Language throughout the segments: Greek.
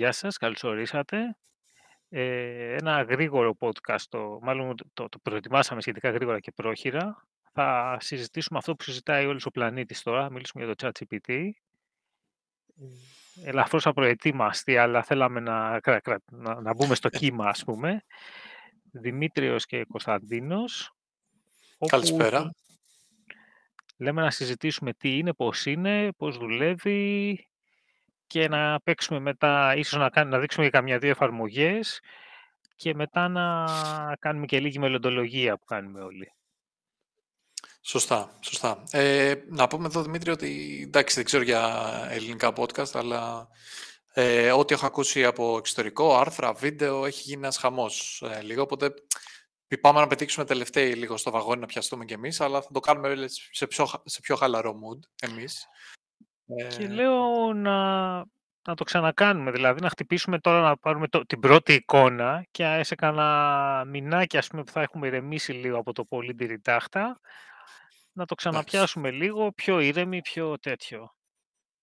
Γεια σας, καλώς ορίσατε. Ε, ένα γρήγορο podcast, το, μάλλον το, το προετοιμάσαμε σχετικά γρήγορα και πρόχειρα. Θα συζητήσουμε αυτό που συζητάει όλος ο πλανήτης τώρα, μιλήσουμε για το chat ChatGPT. Ελαφρώς απροετοίμαστοι, αλλά θέλαμε να, να, να μπούμε στο κύμα, ας πούμε. Δημήτριος και Κωνσταντίνος. Καλησπέρα. Λέμε να συζητήσουμε τι είναι, πώς είναι, πώς δουλεύει, και να παίξουμε μετά, ίσως να, κάνουμε, να δείξουμε και καμιά-δύο εφαρμογές και μετά να κάνουμε και λίγη μελλοντολογία που κάνουμε όλοι. Σωστά, σωστά. Ε, να πούμε εδώ, Δημήτρη, ότι εντάξει, δεν ξέρω για ελληνικά podcast, αλλά ε, ό,τι έχω ακούσει από εξωτερικό, άρθρα, βίντεο, έχει γίνει ένας χαμός ε, λίγο, οπότε πάμε να πετύξουμε τελευταίοι λίγο στο βαγόνι να πιαστούμε κι εμείς, αλλά θα το κάνουμε σε πιο, σε πιο χαλαρό mood εμείς. Και ε. λέω να, να το ξανακάνουμε, δηλαδή να χτυπήσουμε τώρα να πάρουμε το, την πρώτη εικόνα και σε κανένα μηνάκι ας πούμε, που θα έχουμε ηρεμήσει λίγο από το πολύ τυριτάχτα, να το ξαναπιάσουμε λίγο πιο ήρεμη, πιο τέτοιο.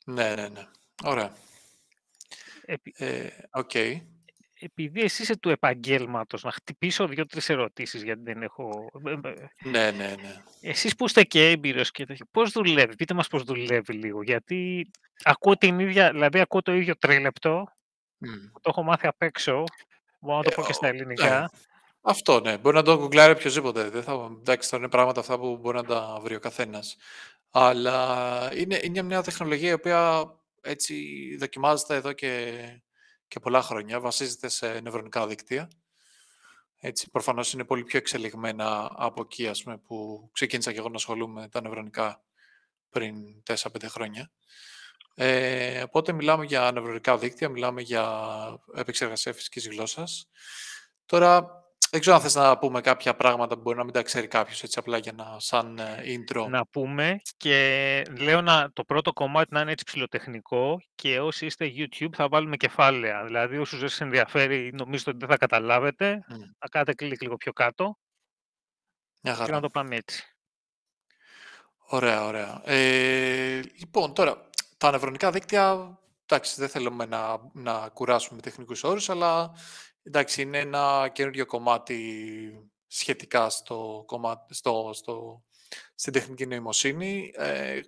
Ναι, ναι, ναι. Ωραία. Ε, οκ. Ε, okay επειδή εσύ είσαι του επαγγέλματος, να χτυπήσω δύο-τρεις ερωτήσεις, γιατί δεν έχω... Ναι, ναι, ναι. Εσείς που είστε και έμπειρος και τέτοιο, πώς δουλεύει, πείτε μας πώς δουλεύει λίγο, γιατί ακούω την ίδια, δηλαδή ακούω το ίδιο τρίλεπτο, mm. το έχω μάθει απ' έξω, μπορώ να το ε, πω και στα ελληνικά. Ναι. Αυτό, ναι. Μπορεί να το γκουγκλάρει οποιοδήποτε. Δεν θα, εντάξει, θα είναι πράγματα αυτά που μπορεί να τα βρει ο καθένας. Αλλά είναι, είναι μια τεχνολογία η οποία έτσι δοκιμάζεται εδώ και και πολλά χρόνια βασίζεται σε νευρονικά δίκτυα. Έτσι, προφανώς είναι πολύ πιο εξελιγμένα από εκεί, ας πούμε, που ξεκίνησα και εγώ να ασχολούμαι με τα νευρονικά πριν 4-5 χρόνια. Ε, οπότε μιλάμε για νευρονικά δίκτυα, μιλάμε για επεξεργασία φυσικής γλώσσας. Τώρα, δεν ξέρω αν θες να πούμε κάποια πράγματα που μπορεί να μην τα ξέρει κάποιος, έτσι απλά για να σαν ε, intro. Να πούμε και λέω να, το πρώτο κομμάτι να είναι έτσι ψηλοτεχνικό και όσοι είστε YouTube θα βάλουμε κεφάλαια. Δηλαδή όσους δεν σας ενδιαφέρει νομίζω ότι δεν θα καταλάβετε. Mm. Θα κάνετε κλικ λίγο πιο κάτω Μια και να το πάμε έτσι. Ωραία, ωραία. Ε, λοιπόν, τώρα, τα νευρονικά δίκτυα, εντάξει, δεν θέλουμε να, να κουράσουμε τεχνικούς όρους, αλλά εντάξει, είναι ένα καινούριο κομμάτι σχετικά στο, στο, στο, στην τεχνική νοημοσύνη. Ε,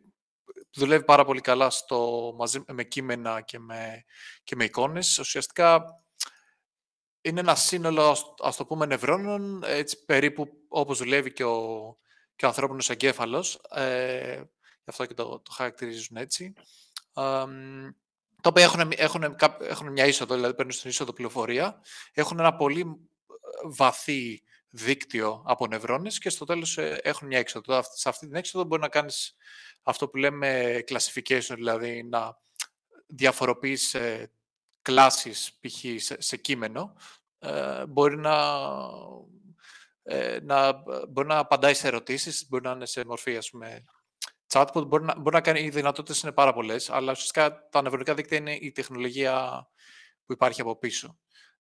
δουλεύει πάρα πολύ καλά στο, μαζί, με κείμενα και με, και με εικόνες. Ουσιαστικά είναι ένα σύνολο, ας το πούμε, νευρώνων, έτσι περίπου όπως δουλεύει και ο, και ο ανθρώπινος εγκέφαλος. Ε, γι' αυτό και το, το χαρακτηρίζουν έτσι τα οποία έχουν, έχουν, έχουν μια είσοδο, δηλαδή παίρνουν στην είσοδο πληροφορία, έχουν ένα πολύ ε, βαθύ δίκτυο από νευρώνες και στο τέλος ε, έχουν μια έξοδο. Σε αυτή την έξοδο μπορεί να κάνεις αυτό που λέμε classification, δηλαδή να διαφοροποιείς ε, κλάσεις π.χ. Σε, κείμενο, μπορεί να, να, μπορεί να απαντάει σε ερωτήσεις, μπορεί να είναι σε μορφή, ας πούμε, chatbot μπορεί να, μπορεί να κάνει, οι δυνατότητες είναι πάρα πολλές, αλλά ουσιαστικά τα νευρονικά δίκτυα είναι η τεχνολογία που υπάρχει από πίσω.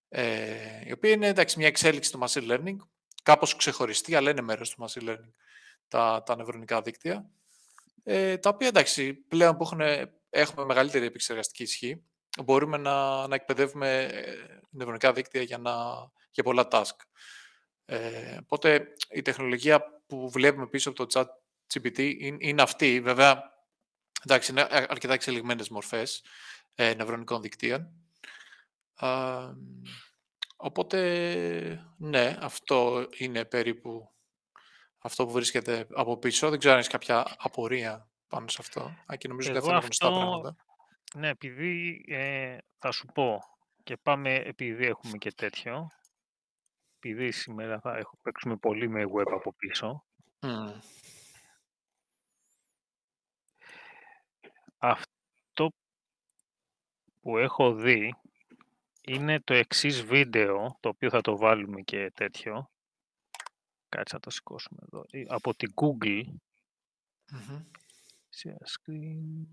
Ε, η οποία είναι εντάξει, μια εξέλιξη του machine learning, κάπως ξεχωριστή, αλλά είναι μέρος του machine learning τα, τα νευρονικά δίκτυα. Ε, τα οποία εντάξει, πλέον που έχουν, έχουμε μεγαλύτερη επεξεργαστική ισχύ, μπορούμε να, να εκπαιδεύουμε ε, νευρονικά δίκτυα για, να, για πολλά task. Ε, οπότε η τεχνολογία που βλέπουμε πίσω από το chat GPT είναι αυτή. Βέβαια, εντάξει, είναι αρκετά εξελιγμένες μορφές ε, νευρονικών δικτύων. οπότε, ναι, αυτό είναι περίπου αυτό που βρίσκεται από πίσω. Δεν ξέρω αν έχεις κάποια απορία πάνω σε αυτό. και νομίζω γνωστά πράγματα. Ναι, επειδή ε, θα σου πω και πάμε επειδή έχουμε και τέτοιο, επειδή σήμερα θα έχω, παίξουμε πολύ με web από πίσω, Αυτό που έχω δει είναι το εξής βίντεο, το οποίο θα το βάλουμε και τέτοιο. Κάτσε να το σηκώσουμε εδώ. Ε, από την Google. Share screen.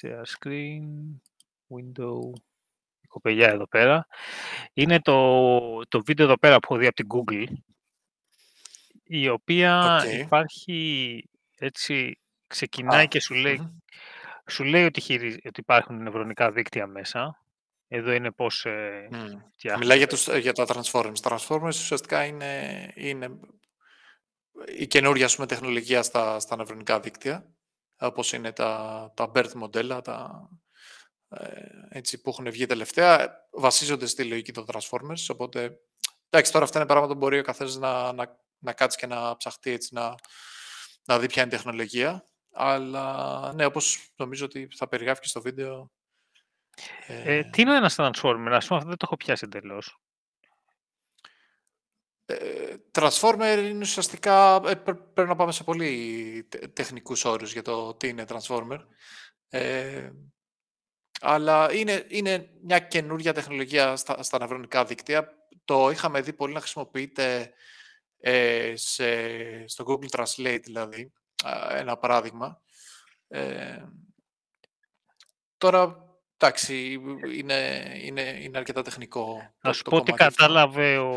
Share screen. Window. Η κοπελιά εδώ πέρα. Είναι το, το βίντεο εδώ πέρα που έχω δει από την Google. Η οποία υπάρχει έτσι, ξεκινάει και σου λεει σου λέει ότι, υπάρχουν νευρονικά δίκτυα μέσα. Εδώ είναι πώς ε, Μιλάει ε, ε, για, τα Transformers. Transformers ουσιαστικά είναι, είναι η καινούργια πούμε, τεχνολογία στα, στα νευρονικά δίκτυα, όπως είναι τα, BERT μοντέλα, τα, έτσι, που έχουν βγει τελευταία, βασίζονται στη λογική των Transformers, οπότε εντάξει, τώρα αυτά είναι πράγματα που μπορεί ο καθένας να, κάτσει και να ψαχτεί έτσι, να, να δει ποια είναι η τεχνολογία. Αλλά ναι, όπως νομίζω ότι θα περιγράφει και στο βίντεο. Ε, ε, τι είναι ένα Transformer, ας πούμε, αυτό δεν το έχω πιάσει εντελώς. Ε, transformer είναι ουσιαστικά, πρέπει να πάμε σε πολύ τεχνικούς όρους για το τι είναι Transformer. αλλά είναι, είναι μια καινούργια τεχνολογία στα, στα δίκτυα. Το είχαμε δει πολύ να χρησιμοποιείται στο Google Translate δηλαδή, ένα παράδειγμα. Ε, τώρα, εντάξει, είναι, είναι, είναι αρκετά τεχνικό. Να σου πω ότι κατάλαβε ο,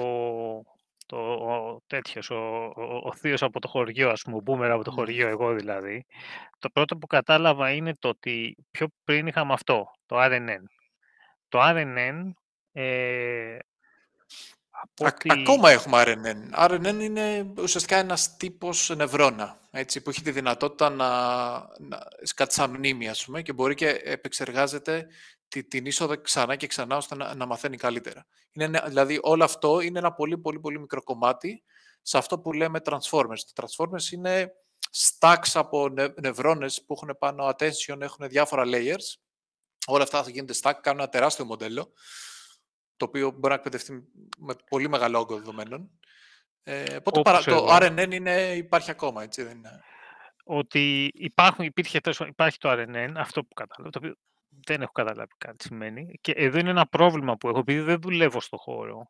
το, ο τέτοιος, ο, ο, θείος από το χωριό, ας πούμε, ο από το ναι. χωριό, εγώ δηλαδή. Το πρώτο που κατάλαβα είναι το ότι πιο πριν είχαμε αυτό, το RNN. Το RNN ε, Ακόμα έχουμε RNN. RNN είναι ουσιαστικά ένας τύπος νευρώνα έτσι, που έχει τη δυνατότητα να, να σκάτει σαν μνήμη, και μπορεί και επεξεργάζεται τη, την είσοδο ξανά και ξανά, ώστε να, να μαθαίνει καλύτερα. Είναι, δηλαδή, όλο αυτό είναι ένα πολύ, πολύ, πολύ μικρό κομμάτι σε αυτό που λέμε Transformers. Τα Transformers είναι stacks από νευρώνες που έχουν πάνω attention, έχουν διάφορα layers. Όλα αυτά θα γίνονται stack, κάνουν ένα τεράστιο μοντέλο, το οποίο μπορεί να εκπαιδευτεί με πολύ μεγάλο όγκο δεδομένων. Ε, παρα... το RNN είναι, υπάρχει ακόμα, έτσι δεν είναι. Ότι υπάρχουν, υπήρχε, υπάρχει το RNN, αυτό που κατάλαβα, το οποίο δεν έχω καταλάβει κάτι σημαίνει. Και εδώ είναι ένα πρόβλημα που έχω, επειδή δεν δουλεύω στο χώρο.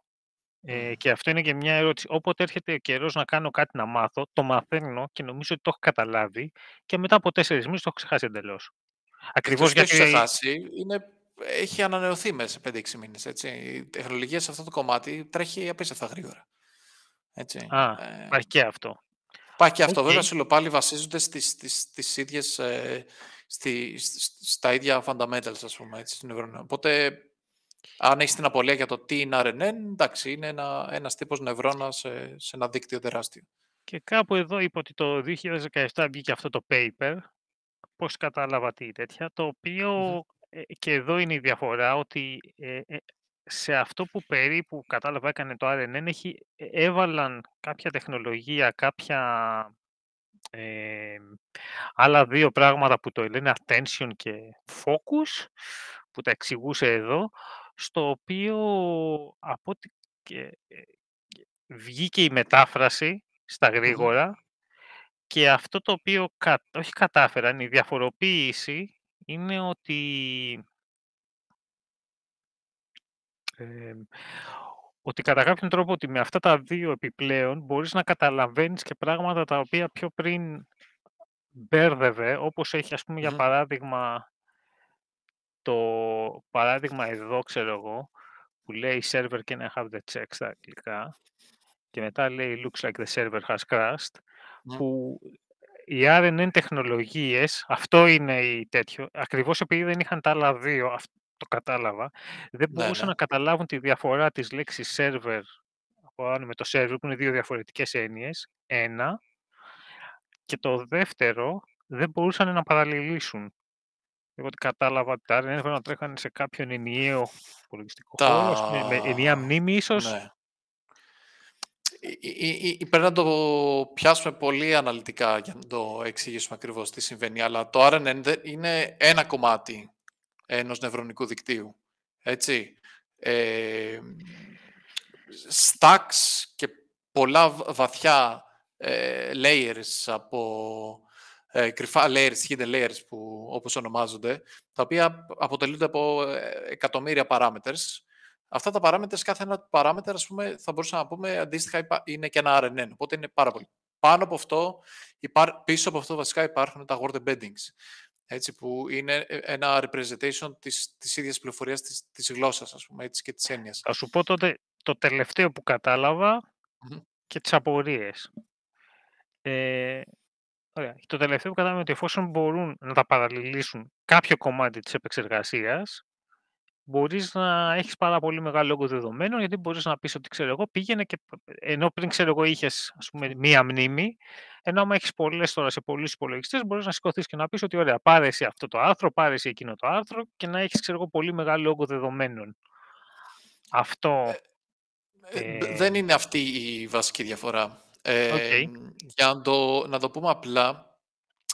Ε, και αυτό είναι και μια ερώτηση. Όποτε έρχεται ο καιρός να κάνω κάτι να μάθω, το μαθαίνω και νομίζω ότι το έχω καταλάβει και μετά από τέσσερις μήνες το έχω ξεχάσει εντελώς. Ε, Ακριβώς γιατί. Έχει ξεχάσει. Είναι... Έχει ανανεωθεί μέσα σε 5-6 μήνε. Η τεχνολογία σε αυτό το κομμάτι τρέχει απίστευτα γρήγορα. Έτσι. Α, ε. υπάρχει και αυτό. Υπάρχει και αυτό. Βέβαια, σου πάλι βασίζονται στις, στις, στις ίδιες, ε, στα ίδια fundamentals, ας πούμε, έτσι, στην Οπότε, αν έχεις την απολία για το τι είναι RNN, εντάξει, είναι ένα, ένας τύπος νευρώνας σε, σε ένα δίκτυο τεράστιο. Και κάπου εδώ είπε ότι το 2017 βγήκε αυτό το paper, πώς κατάλαβα τι τέτοια, το οποιο ε, και εδώ είναι η διαφορά ότι ε, σε αυτό που περίπου κατάλαβα έκανε το RNN, έχει, ε, έβαλαν κάποια τεχνολογία, κάποια άλλα δύο πράγματα που το λένε attention και focus, που τα εξηγούσε εδώ, στο οποίο από ε, και, βγήκε η μετάφραση στα γρηγορα και αυτό το οποίο όχι κατάφεραν, η διαφοροποίηση είναι ότι ε, ότι κατά κάποιον τρόπο ότι με αυτά τα δύο επιπλέον μπορείς να καταλαβαίνεις και πράγματα τα οποία πιο πριν μπέρδευε, όπως έχει ας πούμε για παράδειγμα το παράδειγμα εδώ ξέρω εγώ που λέει server can I have the check στα αγγλικά και μετά λέει looks like the server has crashed ναι. που οι RNN τεχνολογίες, αυτό είναι η τέτοιο, ακριβώς επειδή δεν είχαν τα άλλα δύο, το κατάλαβα, δεν ναι, μπορούσαν ναι. να καταλάβουν τη διαφορά της λέξης server με το server, που είναι δύο διαφορετικές έννοιες, ένα, και το δεύτερο, δεν μπορούσαν να παραλληλήσουν. Εγώ ότι κατάλαβα ότι τα άρενα να τρέχανε σε κάποιον ενιαίο υπολογιστικό τα... χώρο, με, ενιαία μνήμη ίσως. Ναι. Ε, ε, ε, πρέπει να το πιάσουμε πολύ αναλυτικά για να το εξηγήσουμε ακριβώς τι συμβαίνει, αλλά το RNN είναι ένα κομμάτι ενός νευρονικού δικτύου. Έτσι. Ε, stacks και πολλά βαθιά ε, layers από ε, κρυφά layers, hidden layers που όπως ονομάζονται, τα οποία αποτελούνται από ε, εκατομμύρια parameters. Αυτά τα parameters, κάθε ένα parameter, ας πούμε, θα μπορούσαμε να πούμε αντίστοιχα είναι και ένα RNN, οπότε είναι πάρα πολύ. Πάνω από αυτό, πίσω από αυτό βασικά υπάρχουν τα word embeddings, έτσι, που είναι ε, ένα representation της, της ίδιας πληροφορίας της, της γλώσσας, ας πούμε, έτσι, και της έννοιας. Θα σου πω τότε το τελευταίο που καταλαβα και τις απορίες. Ε, Το τελευταίο που κατάλαβα είναι ότι εφόσον μπορούν να τα παραλληλήσουν κάποιο κομμάτι της επεξεργασίας, μπορείς να έχεις πάρα πολύ μεγάλο όγκος δεδομένων, γιατί μπορείς να πεις ότι ξέρω εγώ, πήγαινε και ενώ πριν ξέρω εγώ είχες μία μνήμη, ενώ άμα έχεις πολλές τώρα σε πολλούς υπολογιστές, μπορείς να σηκωθείς και να πεις ότι ωραία, πάρε εσύ αυτό το άρθρο, πάρε εσύ εκείνο το άρθρο και να έχεις ξέρω εγώ πολύ μεγάλο όγκο δεδομένων. Αυτό. Ε, ε, ε, δεν είναι αυτή η βασική διαφορά. Ε, Για να το, να το πούμε απλά,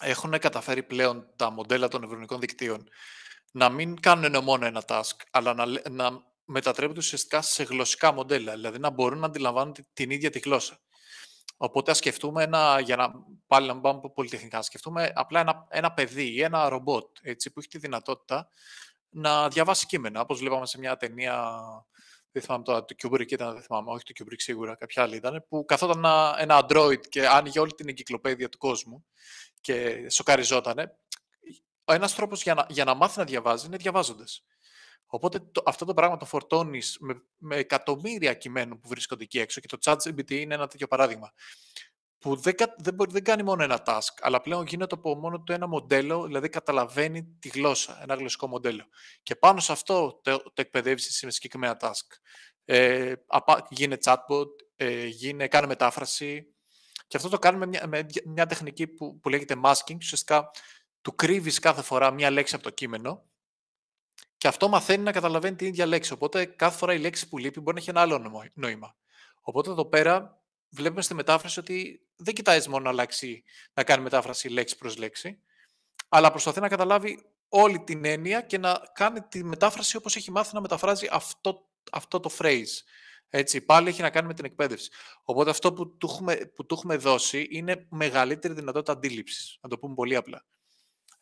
έχουν καταφέρει πλέον τα μοντέλα των ευρωνικών δικτύων να μην κάνουν μόνο ένα task, αλλά να, να μετατρέπονται ουσιαστικά σε γλωσσικά μοντέλα, δηλαδή να μπορούν να αντιλαμβάνονται την ίδια τη γλώσσα. Οπότε, ας σκεφτούμε ένα, για να πάλι να πάμε πολυτεχνικά, ας σκεφτούμε απλά ένα, ένα παιδί ή ένα ρομπότ έτσι, που έχει τη δυνατότητα να διαβάσει κείμενα. Όπως βλέπαμε σε μια ταινία, δεν θυμάμαι τώρα, το Kubrick ήταν, δεν θυμάμαι, όχι το Kubrick σίγουρα, κάποια άλλη ήταν, που καθόταν ένα, ένα Android και άνοιγε όλη την εγκυκλοπαίδεια του κόσμου και σοκαριζόταν ένας τρόπος για, να, για να μάθει να διαβάζει είναι διαβάζοντας. Οπότε αυτό το πράγμα το φορτώνεις με, με εκατομμύρια κειμένων που βρίσκονται εκεί έξω και το ChatGPT είναι ένα τέτοιο παράδειγμα. Που δεν, δεν, δεν κάνει μόνο ένα task, αλλά πλέον γίνεται από μόνο του ένα μοντέλο, δηλαδή καταλαβαίνει τη γλώσσα, ένα γλωσσικό μοντέλο. Και πάνω σε αυτό το, το εκπαιδεύεις σε με συγκεκριμένα task. Ε, απα, γίνε chatbot, ε, γίνε, κάνε μετάφραση. Και αυτό το κάνουμε με μια, με μια τεχνική που, που λέγεται masking. Ουσιαστικά του κρύβεις κάθε φορά μία λέξη από το κείμενο και αυτό μαθαίνει να καταλαβαίνει την ίδια λέξη. Οπότε κάθε φορά η λέξη που λείπει μπορεί να έχει ένα άλλο νόημα. Οπότε εδώ πέρα βλέπουμε στη μετάφραση ότι δεν κοιτάζεις μόνο να, αλλάξει, να κάνει μετάφραση λέξη προς λέξη, αλλά προσπαθεί να καταλάβει όλη την έννοια και να κάνει τη μετάφραση όπως έχει μάθει να μεταφράζει αυτό, αυτό το phrase. Έτσι, πάλι έχει να κάνει με την εκπαίδευση. Οπότε αυτό που του έχουμε, που του έχουμε δώσει είναι μεγαλύτερη δυνατότητα αντίληψης, να το πούμε πολύ απλά.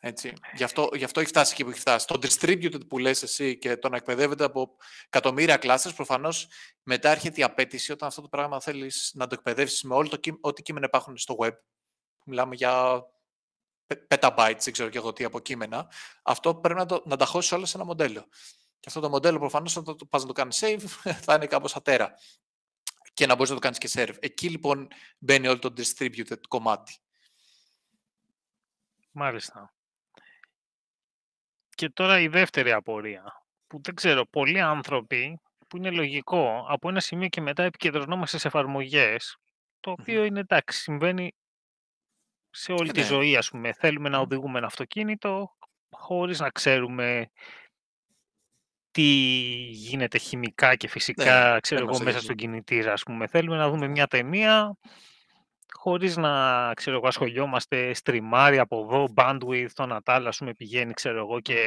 Έτσι. Γι, αυτό, γι' αυτό έχει φτάσει εκεί που έχει φτάσει. Το distributed που λες εσύ και το να εκπαιδεύεται από εκατομμύρια κλάσσες, προφανώς μετά έρχεται η απέτηση όταν αυτό το πράγμα θέλεις να το εκπαιδεύσεις με όλο το ό,τι κείμενα υπάρχουν στο web. Μιλάμε για petabytes, δεν ξέρω και εγώ τι, από κείμενα. Αυτό πρέπει να, το, να τα χώσεις όλα σε ένα μοντέλο. Και αυτό το μοντέλο προφανώς όταν το πας να το κάνεις save θα είναι κάπως ατέρα. Και να μπορείς να το κάνεις και serve. Εκεί λοιπόν μπαίνει όλο το distributed κομμάτι. Μάλιστα. Και τώρα η δεύτερη απορία, που δεν ξέρω, πολλοί άνθρωποι, που είναι λογικό, από ένα σημείο και μετά επικεντρωνόμαστε σε εφαρμογές, το οποιο είναι εντάξει, συμβαίνει σε όλη τη ναι. ζωή, ας πούμε. Θέλουμε να οδηγούμε ένα αυτοκίνητο χωρίς να ξέρουμε τι γίνεται χημικά και ναι, φυσικά, ξέρω εγώ, μέσα στον κινητήρα, ας πούμε. Θέλουμε να δούμε μια ταινία χωρίς να ξέρω εγώ, ασχολιόμαστε στριμάρει από εδώ, bandwidth, τον Natal, ας πούμε, πηγαίνει, ξέρω εγώ, και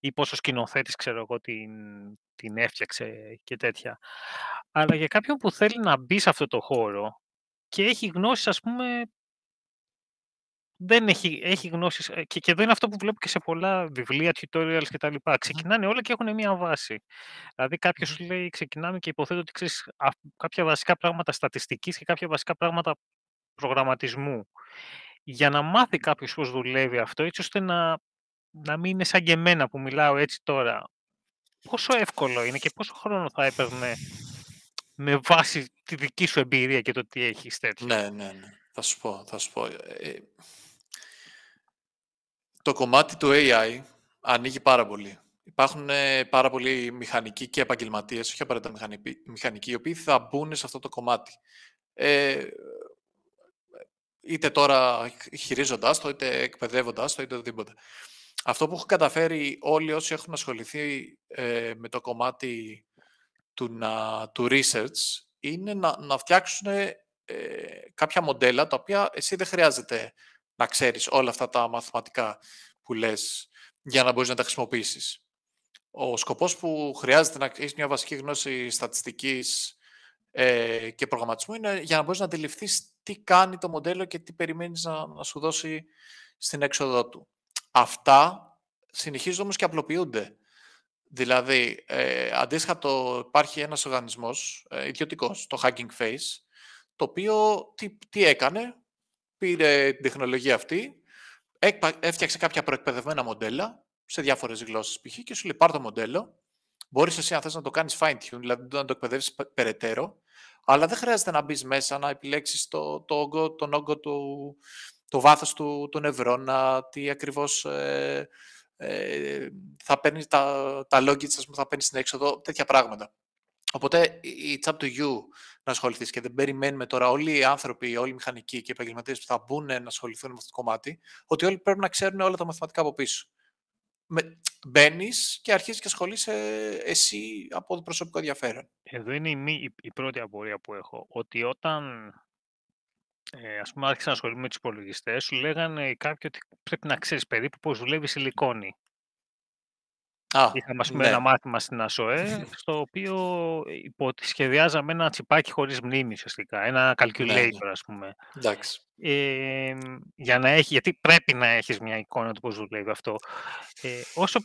ή πόσο σκηνοθέτης, ξέρω εγώ, την, την έφτιαξε και τέτοια. Αλλά για κάποιον που θέλει να μπει σε αυτό το χώρο και έχει γνώσεις, ας πούμε, δεν έχει, έχει γνώσεις ε, και, και εδώ είναι αυτό που βλέπω και σε πολλά βιβλία, tutorials κτλ. Ξεκινάνε όλα και έχουν μία βάση. Δηλαδή κάποιος σου λέει ξεκινάμε και υποθέτω ότι ξέρεις κάποια βασικά πράγματα στατιστικής και κάποια βασικά πράγματα προγραμματισμού. Για να μάθει κάποιος πώς δουλεύει αυτό, έτσι ώστε να, να μην είναι σαν και εμένα που μιλάω έτσι τώρα. Πόσο εύκολο είναι και πόσο χρόνο θα έπαιρνε με βάση τη δική σου εμπειρία και το τι έχεις τέτοιο. Ναι, ναι, ναι. Θα σου πω, θα σου πω. Ε, ε, το κομμάτι του AI ανοίγει πάρα πολύ. Υπάρχουν ε, πάρα πολλοί μηχανικοί και επαγγελματίες, όχι απαραίτητα μηχανικοί, οι οποίοι θα μπουν σε αυτό το κομμάτι. Ε, είτε τώρα χειρίζοντάς το, είτε εκπαιδεύοντας το, είτε οτιδήποτε. Αυτό που έχουν καταφέρει όλοι όσοι έχουν ασχοληθεί ε, με το κομμάτι του, του research είναι να, να φτιάξουν ε, κάποια μοντέλα τα οποία εσύ δεν χρειάζεται να ξέρεις όλα αυτά τα μαθηματικά που λες για να μπορείς να τα χρησιμοποιήσεις. Ο σκοπός που χρειάζεται να έχεις μια βασική γνώση στατιστικής ε, και προγραμματισμού είναι για να μπορείς να αντιληφθείς τι κάνει το μοντέλο και τι περιμένεις να, να σου δώσει στην έξοδό του. Αυτά συνεχίζονται όμως και απλοποιούνται. Δηλαδή, ε, αντίστοιχα το, υπάρχει ένας οργανισμός ε, το Hacking Face, το οποίο τι, τι έκανε, πήρε την τεχνολογία αυτή, έφτιαξε κάποια προεκπαιδευμένα μοντέλα σε διάφορες γλώσσες π.χ. και σου λέει: Πάρ το μοντέλο. Μπορείς εσύ, αν θες, να το κάνεις fine-tune, δηλαδή να το εκπαιδεύσεις περαιτέρω, αλλά δεν χρειάζεται να μπεις μέσα να επιλέξεις το, το τον όγκο του, το βάθος του, του νευρώνα, τι ακριβώς ε, ε, θα παίρνεις τα, τα λόγια θα παίρνεις στην έξοδο, τέτοια πράγματα. Οπότε, it's up to you να ασχοληθείς. Και δεν περιμένουμε τώρα όλοι οι άνθρωποι, όλοι οι μηχανικοί και οι επαγγελματίες που θα μπουν να ασχοληθούν με αυτό το κομμάτι, ότι όλοι πρέπει να ξέρουν όλα τα μαθηματικά από πίσω. Μπαίνεις και αρχίζεις και ασχολείσαι ε, εσύ από το προσωπικό ενδιαφέρον. Εδώ είναι η, μη, η πρώτη απορία που έχω. Ότι όταν ε, ας πούμε, άρχισα να ασχολούμαι με τους υπολογιστές, σου λέγανε κάποιοι ότι πρέπει να ξέρεις περίπου πώς δουλεύει η σιλικόνη. Ah, Είχαμε ναι. ένα μάθημα στην ΑΣΟΕ, στο οποίο σχεδιάζαμε ένα τσιπάκι χωρίς μνήμη, ουσιαστικά, ένα ναι, ναι. calculator, ας πούμε. Εντάξει. Ε, για να έχει, γιατί πρέπει να έχεις μια εικόνα του πώς δουλεύει αυτό. Ε, όσο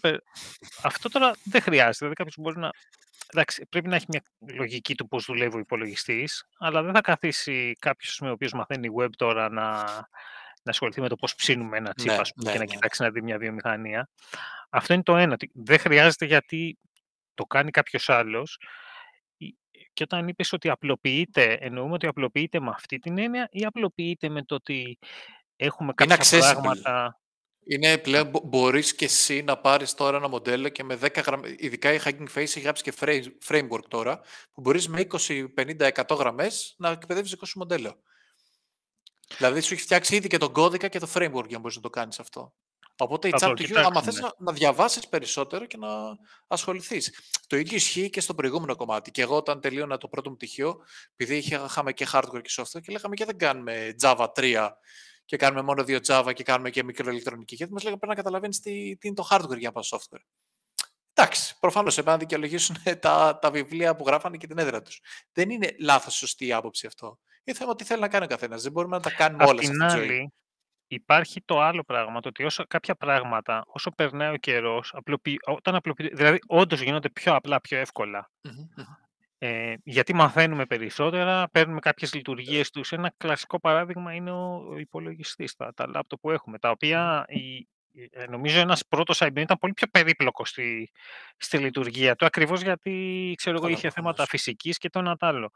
Αυτό τώρα δεν χρειάζεται, δηλαδή κάποιος μπορεί να... Εντάξει, πρέπει να έχει μια λογική του πώς δουλεύει ο υπολογιστής, αλλά δεν θα καθίσει κάποιος με ο οποίος μαθαίνει web τώρα να να ασχοληθεί με το πώς ψήνουμε ένα ναι, τσίπ ναι, ναι, και να ναι. κοιτάξει να δει μια βιομηχανία. Αυτό είναι το ένα. Δεν χρειάζεται γιατί το κάνει κάποιος άλλος. Ε, και όταν είπες ότι απλοποιείται, εννοούμε ότι απλοποιείται με αυτή την έννοια ή απλοποιείται με το ότι έχουμε κάποια είναι πράγματα. Είναι πλέον μπορείς και εσύ να πάρεις τώρα ένα μοντέλο και με 10 γραμμές, ειδικά η Hacking Face έχει γράψει και framework τώρα, που μπορείς με 20-50-100 γραμμές να εκπαιδεύεις 20 μοντέλο. Δηλαδή σου έχει φτιάξει ήδη και τον κώδικα και το framework για να μπορείς να το κάνεις αυτό. Οπότε η chat του άμα θες ναι. να, να διαβάσεις περισσότερο και να ασχοληθείς. Το ίδιο ισχύει και στο προηγούμενο κομμάτι. Και εγώ όταν τελείωνα το πρώτο μου πτυχίο, επειδή είχαμε και hardware και software και λέγαμε και δεν κάνουμε Java 3 και κάνουμε μόνο δύο Java και κάνουμε και μικροελεκτρονική. Γιατί μας λέγανε πρέπει να καταλαβαίνεις τι, τι είναι το hardware για να πας software. Εντάξει, προφανώς έπρεπε να δικαιολογήσουν τα, τα βιβλία που γράφανε και την έδρα τους. Δεν είναι λάθος σωστή η άποψη αυτό είναι θέμα τι θέλει να κάνει ο καθένας. Δεν μπορούμε να τα κάνουμε όλα στην άλλη, Υπάρχει το άλλο πράγμα, το ότι όσο, κάποια πράγματα, όσο περνάει ο καιρός, όταν απλοποιείται, δηλαδή όντως γίνονται πιο απλά, πιο ευκολα Ε, γιατί μαθαίνουμε περισσότερα, παίρνουμε κάποιες λειτουργίες τους. Ένα κλασικό παράδειγμα είναι ο υπολογιστής, τα, τα λάπτο που έχουμε, τα οποία η, ε, νομίζω ένας πρώτος IBM ήταν πολύ πιο περίπλοκος στη, στη λειτουργία του, ακριβώς γιατί ξέρω, είχε θέματα φυσικής και το ένα άλλο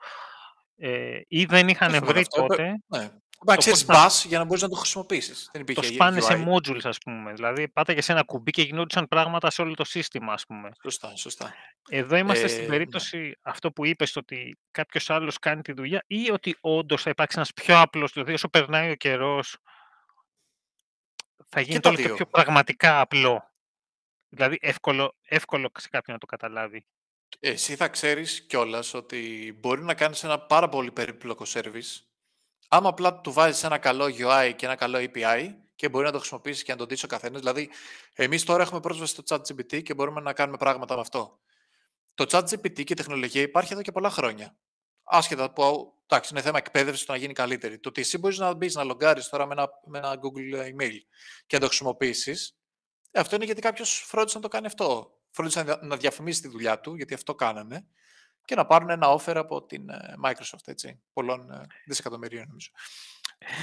ε, ή δεν είχαν βρει τότε. Ναι. Να ξέρει μπα για να μπορείς να το χρησιμοποιήσεις. Το σπάνε σε modules, ας πούμε. Δηλαδή, πάτε σε ένα κουμπί και γινόντουσαν πράγματα σε όλο το σύστημα, ας πούμε. Σωστά, σωστά. Εδώ είμαστε ε, στην ναι. περίπτωση αυτό που είπες, ότι κάποιος άλλος κάνει τη δουλειά ή ότι όντως θα υπάρξει ένας πιο απλός. Δηλαδή, όσο περνάει ο καιρός, θα γίνει το πιο πραγματικά απλό. Δηλαδή, εύκολο, εύκολο σε κάποιον να το καταλάβει. Εσύ θα ξέρεις κιόλας ότι μπορεί να κάνεις ένα πάρα πολύ περίπλοκο service άμα απλά του βάζεις ένα καλό UI και ένα καλό API και μπορεί να το χρησιμοποιήσεις και να το δει ο καθένας. Δηλαδή, εμείς τώρα έχουμε πρόσβαση στο chat GPT και μπορούμε να κάνουμε πράγματα με αυτό. Το ChatGPT και η τεχνολογία υπάρχει εδώ και πολλά χρόνια. Άσχετα που εντάξει, είναι θέμα εκπαίδευσης το να γίνει καλύτερη. Το ότι εσύ μπορείς να μπεις να λογκάρεις τώρα με ένα, με ένα Google email και να το χρησιμοποιήσεις, αυτό είναι γιατί κάποιος φρόντισε να το κάνει αυτό φρόντισαν να διαφημίσει τη δουλειά του, γιατί αυτό κάνανε, και να πάρουν ένα offer από την ε, Microsoft, έτσι, πολλών ε, δισεκατομμυρίων νομίζω.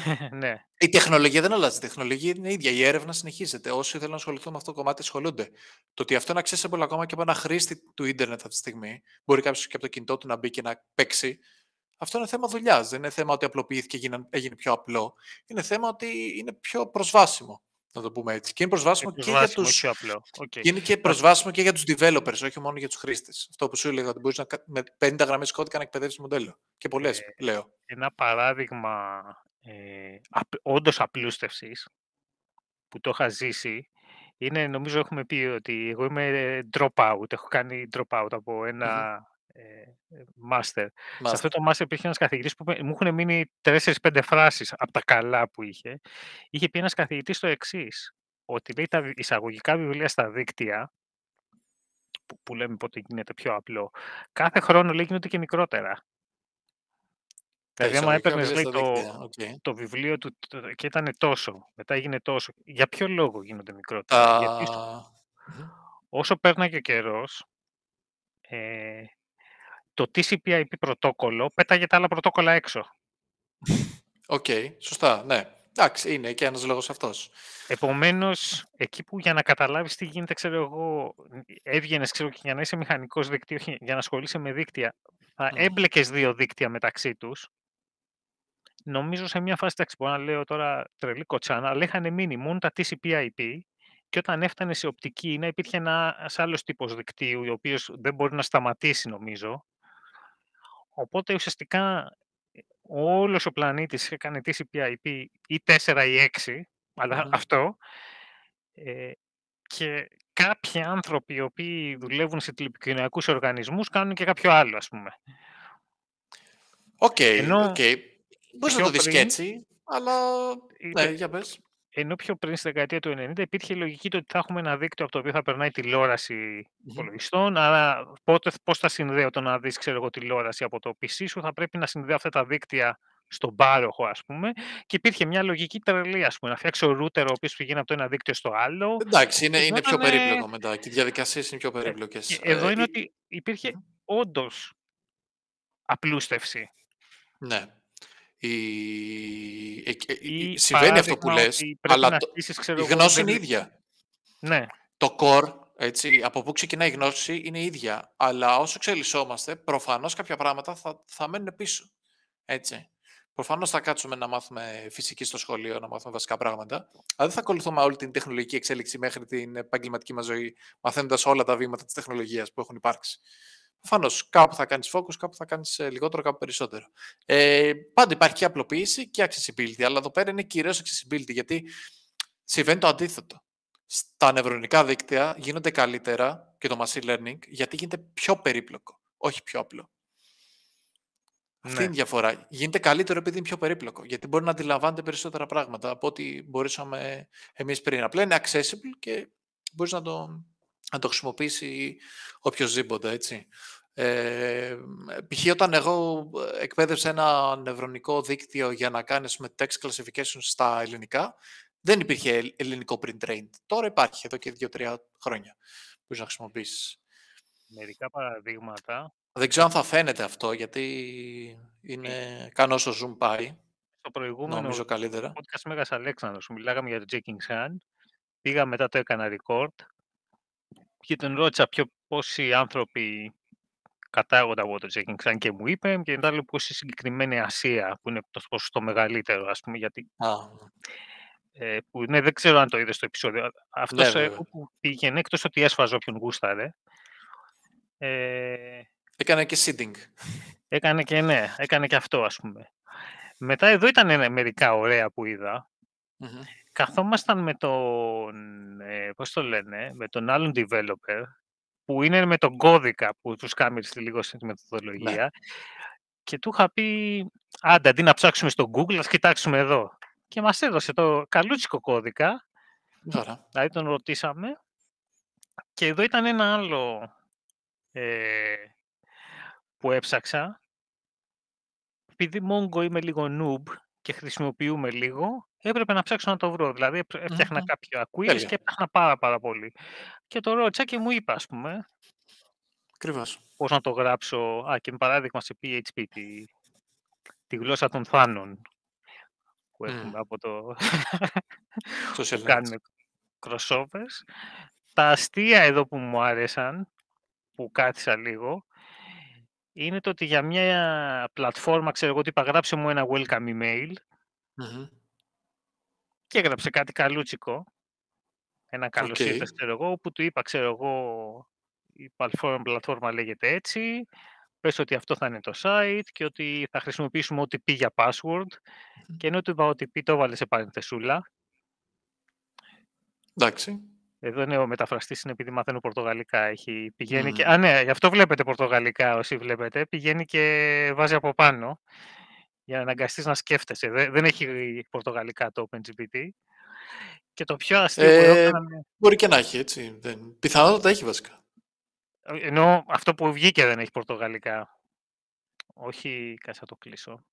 ναι. Η τεχνολογία δεν αλλάζει. Η τεχνολογία είναι η ίδια. Η έρευνα συνεχίζεται. Όσοι θέλουν να ασχοληθούν με αυτό το κομμάτι, ασχολούνται. Το ότι αυτό να είναι accessible ακόμα και από ένα χρήστη του ίντερνετ αυτή τη στιγμή, μπορεί κάποιος και από το κινητό του να μπει και να παίξει. Αυτό είναι θέμα δουλειάς. Δεν είναι θέμα ότι απλοποιήθηκε και έγινε πιο απλό. Είναι θέμα ότι είναι πιο προσβάσιμο να το πούμε έτσι. Και είναι προσβάσιμο και, και για τους... Απλό. Okay. Και είναι και προσβάσιμο και για τους developers, όχι μόνο για τους χρήστες. Αυτό που σου έλεγα, ότι μπορείς να, με 50 γραμμές κώδικα να εκπαιδεύσεις μοντέλο. Και πολλές, ε, λέω. Ένα παράδειγμα ε, απ, όντως απλούστευσης, που το είχα ζήσει, είναι, νομίζω έχουμε πει ότι εγώ είμαι dropout, έχω κάνει dropout από master. master. Σε αυτό το μάστερ υπήρχε ένα καθηγητή που μου έχουν μείνει 4-5 φράσει από τα καλά που είχε. Είχε πει ένα καθηγητή το εξή ότι λέει τα εισαγωγικά βιβλία στα δίκτυα, που, που λέμε πότε γίνεται πιο απλό, κάθε χρόνο λέει γίνονται και μικρότερα. Δηλαδή, άμα έπαιρνε το, okay. το βιβλίο του το, και ήταν τόσο, μετά έγινε τόσο. Για ποιο λόγο γίνονται μικρότερα, uh... Γιατί όσο παίρναγε ο καιρό, ε, το TCP/IP πρωτόκολλο πέταγε τα άλλα πρωτόκολλα έξω. Οκ, okay, σωστά, ναι. Εντάξει, είναι και ένας λόγος αυτός. Επομένως, εκεί που για να καταλάβεις τι γίνεται, ξέρω εγώ, έβγαινες ξέρω, και για να είσαι μηχανικός δικτύο, για να ασχολείσαι με δίκτυα, θα έμπλεκες δύο δίκτυα μεταξύ τους. Νομίζω σε μια φάση, εντάξει, μπορώ να λέω τώρα τρελή κοτσάνα, αλλά είχαν μείνει μόνο τα TCP/IP και όταν έφτανε σε οπτική, να υπήρχε ένας άλλος τύπος δικτύου, ο οποίος δεν μπορεί να σταματήσει, νομίζω, Οπότε ουσιαστικά ε, όλος ο πλανήτης είχε κάνει τη ή 4 ή 6, αλλά αυτό. Ε, και κάποιοι άνθρωποι οι οποίοι δουλεύουν σε τηλεπικοινωνιακούς οργανισμούς κάνουν και κάποιο άλλο, ας πούμε. Οκ, okay, οκ. Okay. Μπορείς να το δεις και έτσι, αλλά... Ε, ναι, για πες ενώ πιο πριν στη δεκαετία του 90 υπήρχε η λογική του ότι θα έχουμε ένα δίκτυο από το οποίο θα περνάει τηλεόραση υπολογιστών, άρα πώ πώς θα συνδέω το να δεις, ξέρω εγώ, τηλεόραση από το PC σου, θα πρέπει να συνδέω αυτά τα δίκτυα στον πάροχο, ας πούμε, και υπήρχε μια λογική τρελή, ας πούμε, να ο router ο οποίος πηγαίνει από το ένα δίκτυο στο άλλο. Εντάξει, είναι, είναι πιο περίπλοκο μετά και οι διαδικασίες είναι πιο ε, περίπλοκες. Ε, εδώ είναι ότι υπήρχε όντως απλούστευση. Ναι. Η... Ε, ε, συμβαίνει αυτό που λες, αλλά η γνώση είναι ίδια. Ναι. Το core, έτσι, από πού ξεκινάει η γνώση, είναι ίδια. Αλλά όσο εξελισσόμαστε, προφανώς κάποια πράγματα θα, μένουν πίσω. Έτσι. Προφανώς θα κάτσουμε να μάθουμε φυσική στο σχολείο, να μάθουμε βασικά πράγματα. Αλλά δεν θα ακολουθούμε όλη την τεχνολογική εξέλιξη μέχρι την επαγγελματική μας ζωή, μαθαίνοντας όλα τα βήματα της τεχνολογίας που έχουν υπάρξει. Προφανώς κάπου θα κάνεις focus, κάπου θα κάνεις ε, λιγότερο, κάπου περισσότερο. Ε, πάντα υπάρχει και απλοποίηση και accessibility, αλλά εδώ πέρα είναι κυρίως accessibility, γιατί συμβαίνει το αντίθετο. Στα νευρονικά δίκτυα γίνονται καλύτερα και το machine learning, γιατί γίνεται πιο περίπλοκο, όχι πιο απλό. Ναι. Αυτή είναι η διαφορά. Γίνεται καλύτερο επειδή είναι πιο περίπλοκο, γιατί μπορεί να αντιλαμβάνεται περισσότερα πράγματα από ό,τι μπορούσαμε εμείς πριν. Απλά είναι accessible και μπορείς να το να το χρησιμοποιήσει οποιοδήποτε, έτσι. Ε, π.χ. όταν εγώ εκπαίδευσα ένα νευρονικό δίκτυο για να κάνεις με text classification στα ελληνικά, δεν υπήρχε ε, ελληνικό print-trained. Τώρα υπάρχει, εδώ και δύο-τρία χρόνια, που να χρησιμοποιήσεις. Μερικά παραδείγματα. Δεν ξέρω αν θα φαίνεται αυτό, γιατί είναι... Ε. κάνω όσο zoom πάει. Το προηγούμενο νομίζω καλύτερα. podcast σε Αλέξανδρος, μιλάγαμε για το Jenkins Hand. Πήγα μετά το έκανα record και τον ρώτησα ποιο, πόσοι άνθρωποι κατάγονται από το και μου είπε και μετά λέω πόση συγκεκριμένη Ασία που είναι το ποσοστό μεγαλύτερο ας πούμε γιατί ε, που, ναι, δεν ξέρω αν το είδες στο επεισόδιο αυτός ναι, ε, που πήγαινε εκτός ότι έσφαζε όποιον γούσταρε ε, έκανε και seeding έκανε και ναι, έκανε και αυτό ας πούμε μετά εδώ ήταν ναι, μερικά ωραία που ειδα καθόμασταν με τον, ε, πώς το λένε, με τον άλλον developer, που είναι με τον κώδικα που τους κάμερες λίγο στη ναι. μεθοδολογία, και του είχα πει, άντε, αντί να ψάξουμε στο Google, ας κοιτάξουμε εδώ. Και μας έδωσε το καλούτσικο κώδικα, Άρα. δηλαδή τον ρωτήσαμε, και εδώ ήταν ένα άλλο ε, που έψαξα, επειδή μόνο είμαι λίγο noob, και χρησιμοποιούμε λίγο, έπρεπε να ψάξω να το βρω. Δηλαδή, έφτιαχνα mm-hmm. κάποιο Τέλεια. και έφτιαχνα πάρα, πάρα πολύ. Και το ρώτησα και μου είπα, ας πούμε. Πώς να το γράψω. Α, και με παράδειγμα σε PHP, τη, γλώσσα των θάνων που έχουμε από το. που κάνουμε crossovers. Τα αστεία εδώ που μου άρεσαν, που κάθισα λίγο, είναι το ότι για μια πλατφόρμα, ξέρω εγώ, είπα, γράψε μου ένα welcome email και έγραψε κάτι καλούτσικο, ένα καλός okay. ξέρω εγώ, που του είπα, ξέρω εγώ, η πλατφόρμα, πλατφόρμα λέγεται έτσι, πες ότι αυτό θα είναι το site και ότι θα χρησιμοποιήσουμε OTP για password και ενώ του είπα OTP το έβαλε σε παρενθεσούλα. Εντάξει. Εδώ είναι ο μεταφραστής είναι επειδή μαθαίνω Πορτογαλικά. Έχει, πηγαίνει και, α, ναι, γι' αυτό βλέπετε Πορτογαλικά όσοι βλέπετε. Πηγαίνει και βάζει από πάνω για να αναγκαστείς να σκέφτεσαι. Δεν, έχει Πορτογαλικά το OpenGPT. Και το πιο αστείο που ε, Μπορεί και να έχει, έτσι. Δεν... Πιθανότατα έχει βασικά. Ε, ενώ αυτό που βγήκε δεν έχει Πορτογαλικά. Όχι, κάτσε το κλείσω.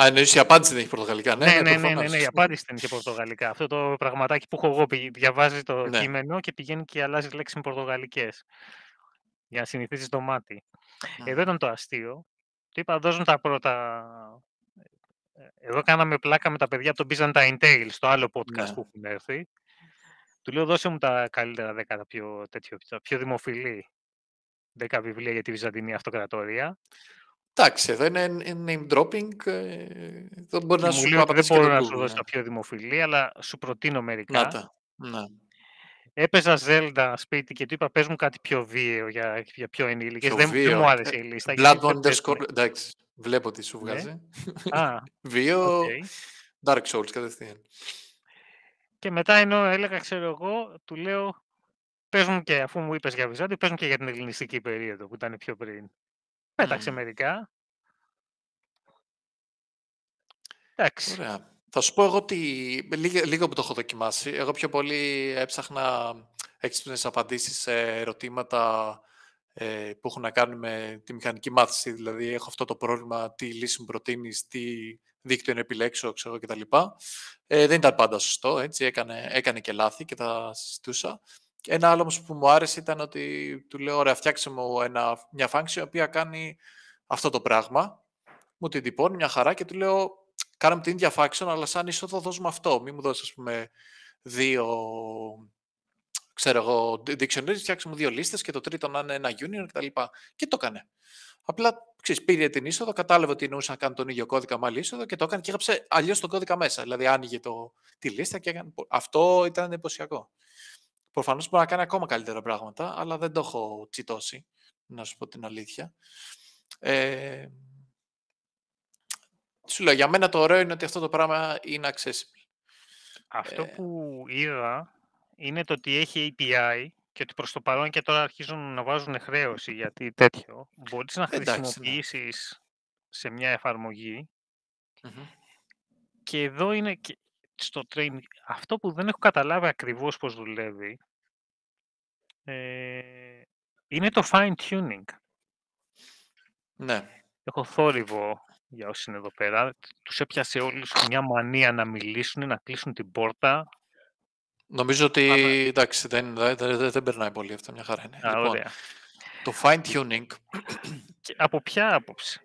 Α, εννοείς η απάντηση δεν έχει πορτογαλικά. Ναι, ναι, ναι ναι, ναι, ναι, η απάντηση δεν έχει πορτογαλικά. Αυτό το πραγματάκι που έχω εγώ διαβάζει το ναι. κείμενο και πηγαίνει και αλλάζει λέξεις με πορτογαλικές για να συνηθίσεις το μάτι. Εδώ ήταν το αστείο. Του είπα, δώσουν τα πρώτα... Ε, εδώ κάναμε πλάκα με τα παιδιά από το Byzantine Tales, το άλλο podcast ναι. που έχουν έρθει. Του λέω, δώσε μου τα καλύτερα δέκα, πιο, τέτοιο, πιο δημοφιλή δέκα βιβλία για τη Βυζαντινή Αυτοκρατορία. Εντάξει, εδώ είναι name dropping. Ε, δεν μπορεί να σου λέω, Δεν μπορώ να σου δώσω τα πιο δημοφιλή, αλλά σου προτείνω μερικά. Να τα. Να. Έπαιζα Zelda σπίτι και του είπα πες μου κάτι πιο βίαιο για, για πιο ενήλικες. Δεν, δεν, μου ε, άρεσε η λίστα. Ε, Blood underscore, εντάξει, βλέπω τι σου ναι. βγάζει. Α, Βίο, Dark Souls κατευθείαν. Και μετά ενώ έλεγα, ξέρω εγώ, του λέω, και αφού μου είπες για Βυζάντι, πες μου και για την ελληνιστική περίοδο που ήταν πιο πριν. Πέταξε mm. μερικά. Ωραία. Θα σου πω εγώ ότι λίγο, λίγο που το έχω δοκιμάσει. Εγώ πιο πολύ έψαχνα έξυπνε απαντήσεις σε ερωτήματα ε, που έχουν να κάνουν με τη μηχανική μάθηση. Δηλαδή, έχω αυτό το πρόβλημα, τι λύση μου προτείνεις τι δίκτυο να επιλέξω, ξέρω κτλ. Ε, δεν ήταν πάντα σωστό, έτσι. Έκανε, έκανε και λάθη και τα συζητούσα. Ένα άλλο όμως που μου άρεσε ήταν ότι του λέω, ωραία, φτιάξε μου ένα, μια function η οποία κάνει αυτό το πράγμα. Μου την τυπώνει μια χαρά και του λέω, κάναμε την ίδια function, αλλά σαν είσοδο δώσουμε αυτό. μη μου δώσεις, ας πούμε, δύο ξέρω εγώ, dictionaries, φτιάξε μου δύο λίστες και το τρίτο να είναι ένα union κτλ. Και το έκανε. Απλά ξέρεις, πήρε την είσοδο, κατάλαβε ότι εννοούσε να κάνει τον ίδιο κώδικα με άλλη είσοδο και το έκανε και έγραψε αλλιώς τον κώδικα μέσα. Δηλαδή άνοιγε το, τη λίστα και έκανε. Αυτό ήταν εντυπωσιακό. Προφανώς μπορεί να κάνει ακόμα καλύτερα πράγματα, αλλά δεν το έχω τσιτώσει, να σου πω την αλήθεια. Ε, σου λέω, για μένα το ωραίο είναι ότι αυτό το πράγμα είναι accessible. Αυτό ε, που είδα είναι το ότι έχει API και ότι προς το παρόν και τώρα αρχίζουν να βάζουν χρέωση γιατί τέτοιο. Μπορείς να ναι. χρησιμοποιήσεις σε μια εφαρμογη Και εδώ είναι στο training, αυτό που δεν έχω καταλάβει ακριβώς πώς δουλεύει, ε, είναι το fine tuning. Ναι. Έχω θόρυβο για όσοι είναι εδώ πέρα. Τους έπιασε όλους μια μανία να μιλήσουν, να κλείσουν την πόρτα. Νομίζω ότι, εντάξει, δεν, δεν, δεν, δεν, περνάει πολύ αυτό, μια χαρά είναι. λοιπόν, Το fine tuning. από ποια άποψη.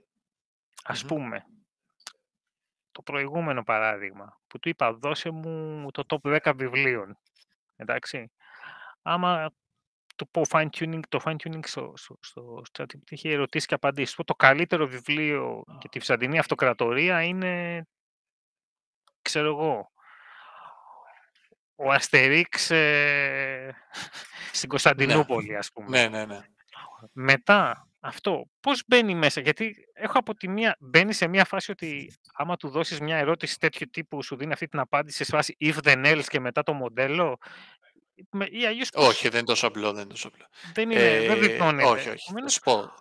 Ας πούμε, το προηγούμενο παράδειγμα που του είπα, δώσε μου το top 10 βιβλίων. Εντάξει. Άμα του πω fine tuning, το fine tuning στο, στο, είχε ερωτήσει και απαντήσει. Το καλύτερο βιβλίο για τη Βυζαντινή Αυτοκρατορία είναι, ξέρω εγώ, ο Αστερίξ ε, στην ναι. Κωνσταντινούπολη, ναι. ας πούμε. Ναι, ναι, ναι. Μετά, αυτό. Πώς μπαίνει μέσα, Γιατί έχω από τη μία. Μπαίνει σε μία φάση ότι άμα του δώσεις μια ερώτηση τέτοιου τύπου, σου δίνει αυτή την απάντηση σε φάση if then else και μετά το μοντέλο. Ή Όχι, δεν είναι τόσο απλό. Δεν είναι τόσο απλό. Δεν, είναι, ε, δεν διπνώνεται. Όχι, όχι. πω.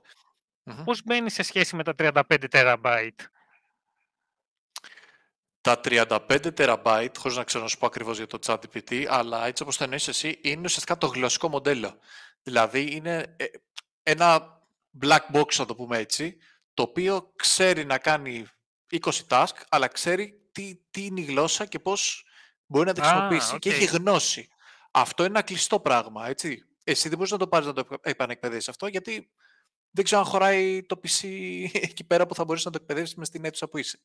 πώς μπαίνει σε σχέση με τα 35 TB. Τα 35 TB, χωρίς να ξέρω να σου πω ακριβώς για το ChatGPT, αλλά έτσι όπως το εννοείς εσύ, είναι ουσιαστικά το γλωσσικό μοντέλο. Δηλαδή, είναι ε, ένα black box, να το πούμε έτσι, το οποίο ξέρει να κάνει 20 task, αλλά ξέρει τι, τι είναι η γλώσσα και πώς μπορεί να τη χρησιμοποιήσει. Ah, Και έχει γνώση. Αυτό είναι ένα κλειστό πράγμα, έτσι. Εσύ δεν μπορείς να το πάρεις να το επανεκπαιδεύσεις αυτό, γιατί δεν ξέρω αν χωράει το PC εκεί πέρα που θα μπορείς να το εκπαιδεύσεις μες στην αίθουσα που είσαι.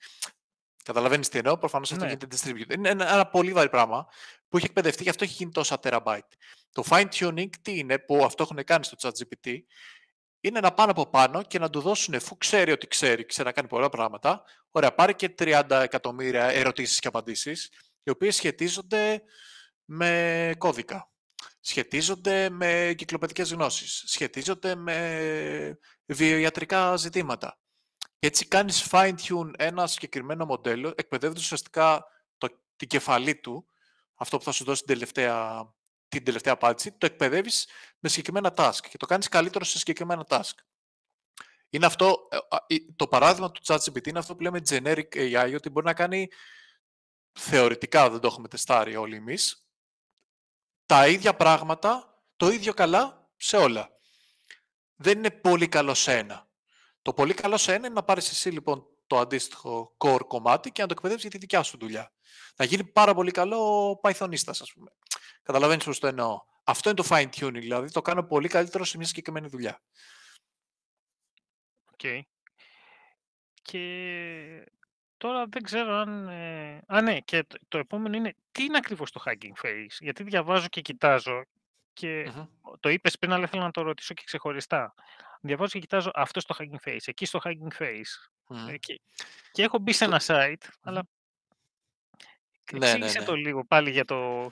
Καταλαβαίνεις τι εννοώ, προφανώς αυτό ναι. γίνεται distributed. Είναι ένα, ένα πολύ βαρύ πράγμα που έχει εκπαιδευτεί, γι' αυτό έχει γίνει τόσα terabyte. Το fine tuning τι είναι που αυτό έχουν κάνει στο ChatGPT, είναι να πάνε από πάνω και να του δώσουν, εφού ξέρει ότι ξέρει, ξέρει να κάνει πολλά πράγματα, ωραία, πάρει και 30 εκατομμύρια ερωτήσεις και απαντήσεις, οι οποίες σχετίζονται με κώδικα, σχετίζονται με κυκλοπαιδικές γνώσεις, σχετίζονται με βιοιατρικά ζητήματα. Έτσι κάνεις fine-tune ένα συγκεκριμένο μοντέλο, εκπαιδεύοντας ουσιαστικά το, την κεφαλή του, αυτό που θα σου δώσει την τελευταία την τελευταία απάντηση, το εκπαιδεύεις με συγκεκριμένα task και το κάνεις καλύτερο σε συγκεκριμένα task. Είναι αυτό, ε, ε, το παράδειγμα του ChatGPT είναι αυτό που λέμε generic AI, ότι μπορεί να κάνει θεωρητικά, δεν το έχουμε τεστάρει όλοι εμείς, τα ίδια πράγματα, το ίδιο καλά σε όλα. Δεν είναι πολύ καλό σε ένα. Το πολύ καλό σε ένα είναι να πάρεις εσύ λοιπόν το αντίστοιχο core κομμάτι και να το εκπαιδεύσει για τη δικιά σου δουλειά. Να γίνει πάρα πολύ καλό Pythonista, ας πούμε. Καταλαβαίνεις πώς το εννοώ. Αυτό είναι το fine tuning, δηλαδή το κάνω πολύ καλύτερο σε μια συγκεκριμένη δουλειά. Οκ. Και τώρα δεν ξέρω αν... Ε... Α, ναι, και το, επόμενο είναι τι είναι ακριβώς το hacking Face? γιατί διαβάζω και κοιτάζω και το είπες πριν, αλλά ήθελα να το ρωτήσω και ξεχωριστά. Διαβάζω και κοιτάζω αυτό στο hacking Face. εκεί στο hacking Face. Ε, και έχω μπει σε ένα site, αλλά ναι, ναι, ναι. το λίγο πάλι για το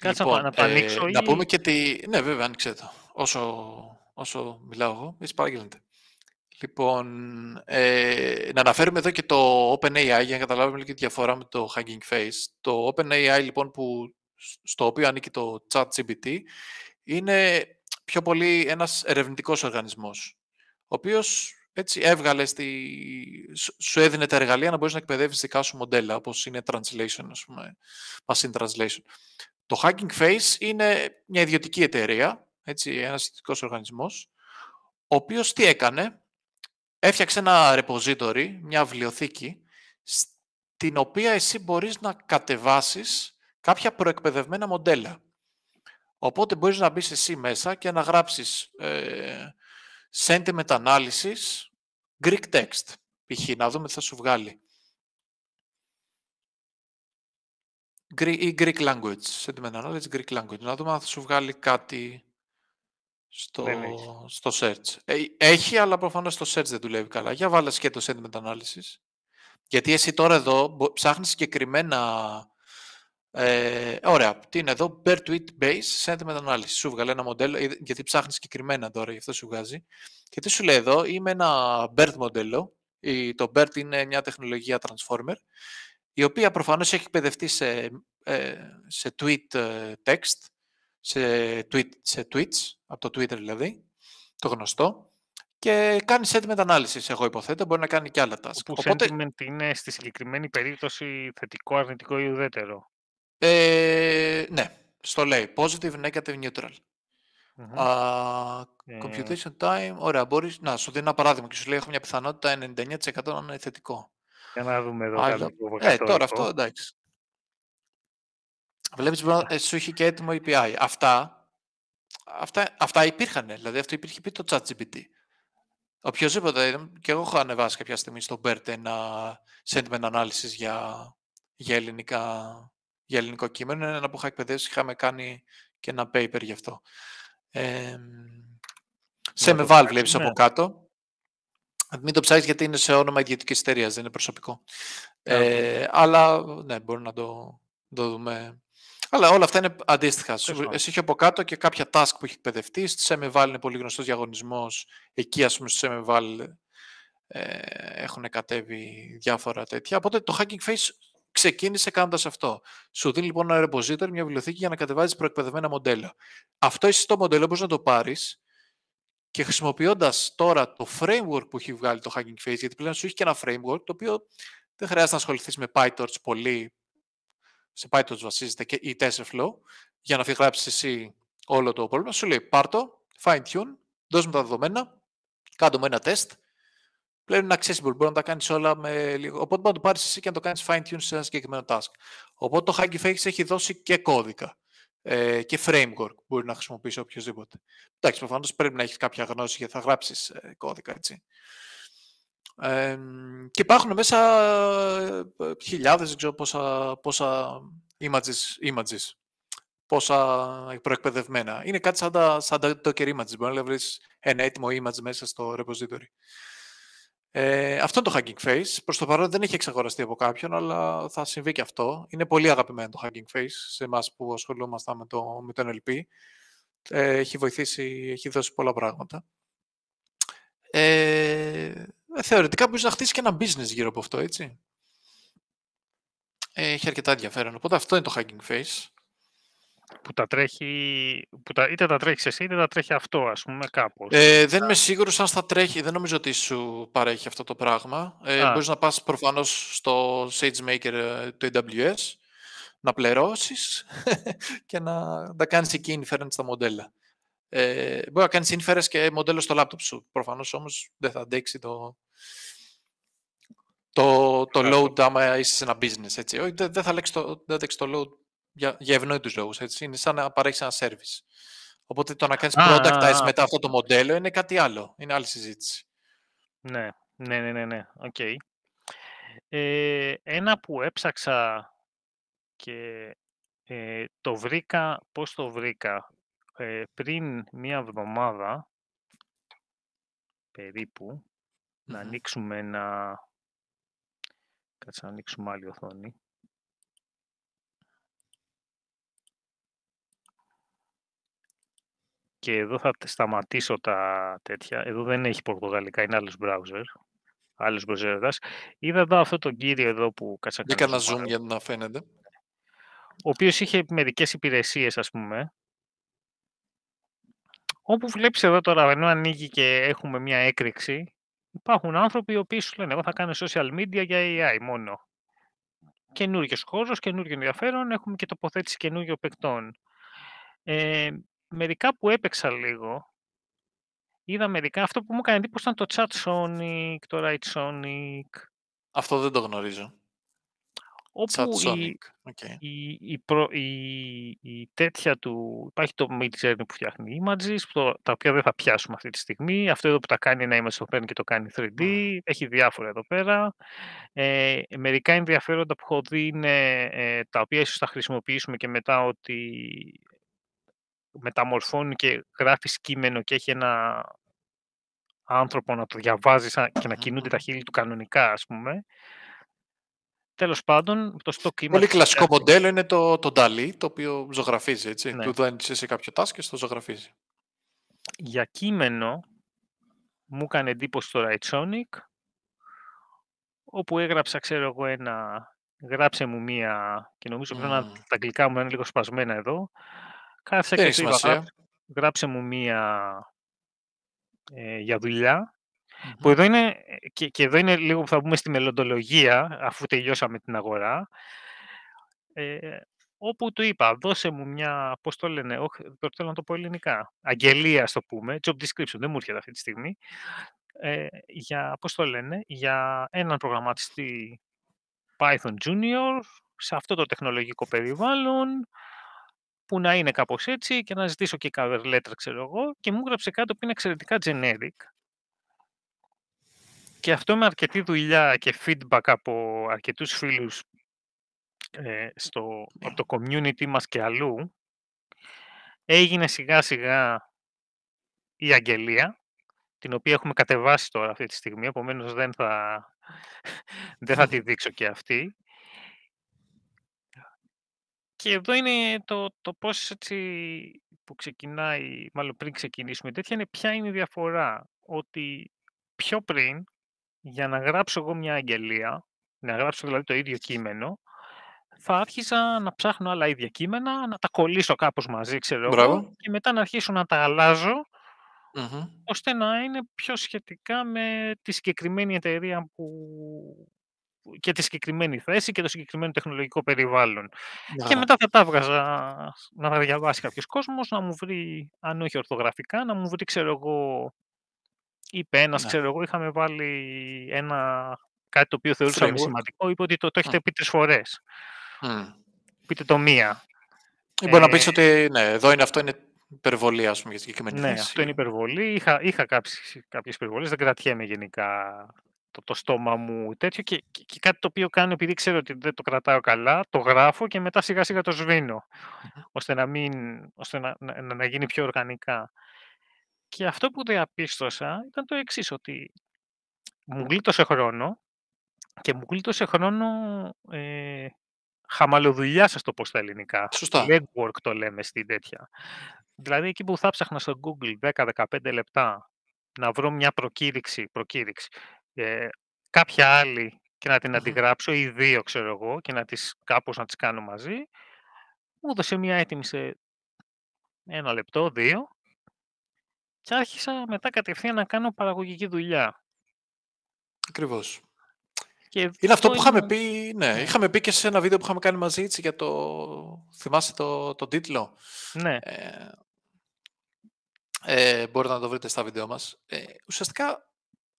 Κάτσε να λοιπόν, Να ε, πούμε και τη. Ναι, βέβαια, άνοιξε το. Όσο, όσο μιλάω εγώ, εσύ παραγγέλνετε. Λοιπόν, ε, να αναφέρουμε εδώ και το OpenAI για να καταλάβουμε λίγο τη διαφορά με το Hugging Face. Το OpenAI, λοιπόν, που, στο οποίο ανήκει το ChatGPT, είναι πιο πολύ ένας ερευνητικός οργανισμός, ο οποίος έτσι έβγαλε, στη... σου έδινε τα εργαλεία να μπορείς να εκπαιδεύεις δικά σου μοντέλα, όπως είναι translation, ας πούμε, machine translation. Το Hacking Face είναι μια ιδιωτική εταιρεία, έτσι, ένας ιδιωτικός οργανισμός, ο οποίος τι έκανε, έφτιαξε ένα repository, μια βιβλιοθήκη, στην οποία εσύ μπορείς να κατεβάσεις κάποια προεκπαιδευμένα μοντέλα. Οπότε μπορείς να μπεις εσύ μέσα και να γράψεις ε, sentiment analysis, Greek text, π.χ. να δούμε τι θα σου βγάλει. η Greek language, sentiment analysis, Greek language. Να δούμε αν θα σου βγάλει κάτι στο, στο search. Ε, έχει, αλλά προφανώς το search δεν δουλεύει καλά. Για βάλε και το sentiment analysis. Γιατί εσύ τώρα εδώ ψάχνεις συγκεκριμένα... Ε, ωραία, τι είναι εδώ, per tweet base, sentiment analysis. Σου βγάλε ένα μοντέλο, γιατί ψάχνεις συγκεκριμένα τώρα, γι' αυτό σου βγάζει. Και τι σου λέει εδώ, είμαι ένα BERT μοντέλο. Το BERT είναι μια τεχνολογία transformer η οποία προφανώς έχει εκπαιδευτεί σε, ε, σε tweet ε, text, σε, tweet, σε tweets, από το Twitter δηλαδή, το γνωστό, και κάνει sentiment ανάλυση, εγώ υποθέτω. Μπορεί να κάνει και άλλα task. Που Οπότε... sentiment είναι στη συγκεκριμένη περίπτωση θετικό, αρνητικό ή ουδέτερο. Ε, ναι, στο λέει. Positive, negative, neutral. mm computation time, ωραία, μπορείς να σου δίνει ένα παράδειγμα και σου λέει έχω μια πιθανότητα 99% να είναι θετικό. Για να δούμε εδώ κάτι κάτι Ε, τώρα αυτό εντάξει. Βλέπεις, ε, σου είχε και έτοιμο API. Αυτά, αυτά, αυτά υπήρχαν, δηλαδή αυτό υπήρχε πει το ChatGPT. Οποιοςδήποτε, ε, και εγώ έχω ανεβάσει κάποια στιγμή στο BERT ένα sentiment analysis για, για, ελληνικά, για ελληνικό κείμενο, ένα που είχα εκπαιδεύσει, είχαμε κάνει και ένα paper γι' αυτό. σε με βάλει βλέπεις από κάτω. Μην το ψάχνεις γιατί είναι σε όνομα ιδιωτικής εταιρείας, δεν είναι προσωπικό. Ε, αλλά ναι, μπορούμε να το, το δούμε. Αλλά όλα αυτά είναι αντίστοιχα. εσύ είχε από κάτω και κάποια task που έχει εκπαιδευτεί. Στη SMVAL είναι πολύ γνωστός διαγωνισμός. Εκεί, ας πούμε, στη SMVAL ε, έχουν κατέβει διάφορα τέτοια. Οπότε το Hacking Face ξεκίνησε κάνοντας αυτό. Σου δίνει λοιπόν ένα repository, μια βιβλιοθήκη για να κατεβάζεις προεκπαιδευμένα μοντέλα. Αυτό εσύ το μοντέλο μπορείς να το πάρεις και χρησιμοποιώντας τώρα το framework που έχει βγάλει το Hugging Face, γιατί πλέον σου έχει και ένα framework το οποίο δεν χρειάζεται να ασχοληθείς με PyTorch πολύ. Σε PyTorch βασίζεται και η TensorFlow για να γράψει εσύ όλο το πρόβλημα. Σου λέει πάρτο, fine tune, δώσ' μου τα δεδομένα, κάντο με ένα τεστ. Πλέον είναι accessible, μπορεί να τα κάνεις όλα με λίγο. Οπότε μπορεί να το πάρεις εσύ και να το κάνεις fine tune σε ένα συγκεκριμένο task. Οπότε το Hugging Face έχει δώσει και κώδικα ε, και framework μπορεί να χρησιμοποιήσει οποιοδήποτε. Εντάξει, προφανώς πρέπει να έχεις κάποια γνώση για να γράψεις ε, κώδικα, έτσι. και υπάρχουν μέσα ε, χιλιάδες, δεν ξέρω πόσα, πόσα images, images, πόσα προεκπαιδευμένα. Είναι κάτι σαν τα, σαν τα images, μπορεί να βρεις ένα έτοιμο image μέσα στο repository. Ε, αυτό είναι το Hugging Face. Προς το παρόν δεν έχει εξαγοραστεί από κάποιον, αλλά θα συμβεί και αυτό. Είναι πολύ αγαπημένο το Hugging Face σε εμάς που ασχολούμαστε με το, με το NLP. Ε, έχει βοηθήσει, έχει δώσει πολλά πράγματα. Ε, θεωρητικά μπορείς να χτίσεις και ένα business γύρω από αυτό, έτσι. Έχει αρκετά ενδιαφέρον. Οπότε αυτό είναι το Hugging Face που τα τρέχει, που τα, είτε τα τρέχεις εσύ είτε τα τρέχει αυτό, ας πούμε, κάπως. Ε, δεν είμαι σίγουρος αν θα τρέχει, δεν νομίζω ότι σου παρέχει αυτό το πράγμα. Ε, μπορείς να πας προφανώς στο SageMaker ε, του AWS, να πληρώσεις και να, να κάνεις εκεί inference στα μοντέλα. Ε, μπορεί να κάνεις inference και μοντέλο στο λάπτοπ σου. Προφανώς όμως δεν θα αντέξει το, το, το load άμα είσαι σε ένα business. Έτσι. Δεν, θα αντέξει το, το load για, για ευνόητους λόγους. Είναι σαν να παρέχεις ένα service. Οπότε το να κάνεις productize μετά αυτό το μοντέλο είναι κάτι άλλο. Είναι άλλη συζήτηση. Ναι, ναι, ναι, ναι. ναι. Okay. Ε, ένα που έψαξα και ε, το βρήκα, πώς το βρήκα, ε, πριν μία εβδομάδα, να ανοίξουμε ένα... Κάτσε να ανοίξουμε άλλη οθόνη. και εδώ θα σταματήσω τα τέτοια. Εδώ δεν έχει πορτογαλικά, είναι άλλος browser. άλλος browser. Είδα εδώ αυτό τον κύριο εδώ που κάτσα ένα zoom για να φαίνεται. Ο οποίος είχε μερικές υπηρεσίες, ας πούμε. Όπου βλέπεις εδώ τώρα, ενώ ανοίγει και έχουμε μια έκρηξη, υπάρχουν άνθρωποι οι οποίοι σου λένε: Εγώ θα κάνω social media για AI μόνο. Καινούριο χώρο, καινούριο ενδιαφέρον, έχουμε και τοποθέτηση καινούριο παικτών. Ε, μερικά που έπαιξα λίγο, είδα μερικά. Αυτό που μου έκανε εντύπωση ήταν το Chat Sonic, το Right Sonic. Αυτό δεν το γνωρίζω. Όπου Chat Sonic. Η, okay. η, η, προ, η, τέτοια του... Υπάρχει το mid που φτιάχνει images, το, τα οποία δεν θα πιάσουμε αυτή τη στιγμή. Αυτό εδώ που τα κάνει ένα image το παίρνει και το κάνει 3D. Mm. Έχει διάφορα εδώ πέρα. Ε, μερικά ενδιαφέροντα που έχω δει είναι ε, τα οποία ίσως θα χρησιμοποιήσουμε και μετά ότι μεταμορφώνει και γράφεις κείμενο και έχει ένα άνθρωπο να το διαβάζεις και να κινούνται τα χείλη του κανονικά, ας πούμε. Τέλος πάντων, το κείμενο... Πολύ κλασικό μοντέλο είναι το, το το οποίο ζωγραφίζει, έτσι. Ναι. Του δάνει σε κάποιο task και το ζωγραφίζει. Για κείμενο, μου έκανε εντύπωση το Rightsonic, όπου έγραψα, ξέρω εγώ, ένα... Γράψε μου μία, και νομίζω mm. πρέπει να τα αγγλικά μου είναι λίγο σπασμένα εδώ, Κάθε και είπα, γράψε μου μία ε, για δουλειά. Mm-hmm. Που εδώ είναι, και, και, εδώ είναι λίγο που θα πούμε στη μελλοντολογία, αφού τελειώσαμε την αγορά, ε, όπου του είπα, δώσε μου μια, ε για δουλεια που εδω ειναι και και εδω ειναι λιγο που θα πουμε στη μελλοντολογια αφου τελειωσαμε την αγορα ε οπου του ειπα δωσε μου μια πως το λένε, όχι, το θέλω να το πω ελληνικά, αγγελία, στο το πούμε, job description, δεν μου έρχεται αυτή τη στιγμή, ε, για, πώς το λένε, για έναν προγραμματιστή Python Junior, σε αυτό το τεχνολογικό περιβάλλον, που να είναι κάπως έτσι και να ζητήσω και cover letter, ξέρω εγώ, και μου γράψε κάτι που είναι εξαιρετικά generic. Και αυτό με αρκετή δουλειά και feedback από αρκετούς φίλους ε, στο, ναι. από το community μας και αλλού, έγινε σιγά σιγά η αγγελία, την οποία έχουμε κατεβάσει τώρα αυτή τη στιγμή, επομένως δεν θα, δεν θα τη δείξω και αυτή. Και εδώ είναι το, το πώς έτσι που ξεκινάει, μάλλον πριν ξεκινήσουμε τέτοια, είναι ποια είναι η διαφορά. Ότι πιο πριν, για να γράψω εγώ μια αγγελία, να γράψω δηλαδή το ίδιο κείμενο, θα άρχιζα να ψάχνω άλλα ίδια κείμενα, να τα κολλήσω κάπως μαζί, ξέρω εγώ, και μετά να αρχίσω να τα αλλαζω ώστε να είναι πιο σχετικά με τη συγκεκριμένη εταιρεία που και τη συγκεκριμένη θέση και το συγκεκριμένο τεχνολογικό περιβάλλον. Και μετά θα τα έβγαζα να τα διαβάσει κάποιος κόσμος, να μου βρει, αν όχι ορθογραφικά, να μου βρει, ξέρω εγώ, είπε ένα, ναι. ξέρω εγώ, είχαμε βάλει ένα κάτι το οποίο θεωρούσαμε σημαντικό, είπε ότι το, το έχετε πει τρεις φορές. Mm. Πείτε το μία. Ή ε, μπορεί να πεις ε, ότι ναι, εδώ είναι αυτό, είναι υπερβολή, ας πούμε, για συγκεκριμένη Ναι, θέση. αυτό είναι υπερβολή. Είχα, είχα κάποιες υπερβολές, δεν κρατιέμαι γενικά το, το στόμα μου τέτοιο και, κάτι το οποίο κάνω επειδή ξέρω ότι δεν το κρατάω καλά, το γράφω και μετά σιγά σιγά το σβήνω, ώστε να, μην, ώστε να, να, γίνει πιο οργανικά. Και αυτό που διαπίστωσα ήταν το εξής ότι μου γλίτωσε χρόνο και μου γλίτωσε χρόνο ε, χαμαλοδουλειά, σας το πω στα ελληνικά. Σωστά. Legwork το λέμε στην τέτοια. Δηλαδή, εκεί που θα ψάχνα στο Google 10-15 λεπτά να βρω μια προκήρυξη, προκήρυξη ε, κάποια άλλη και να την αντιγράψω ή δύο, ξέρω εγώ, και να τις, κάπως να τις κάνω μαζί. Μου έδωσε μια έτοιμη σε ένα λεπτό, δύο και άρχισα μετά κατευθείαν να κάνω παραγωγική δουλειά. Ακριβώς. Και είναι αυτό που είχαμε πει, ναι, ναι, είχαμε πει και σε ένα βίντεο που είχαμε κάνει μαζί, έτσι, για το, θυμάσαι το, το τίτλο. Ναι. Ε, ε, μπορείτε να το βρείτε στα βίντεο μας. Ε, ουσιαστικά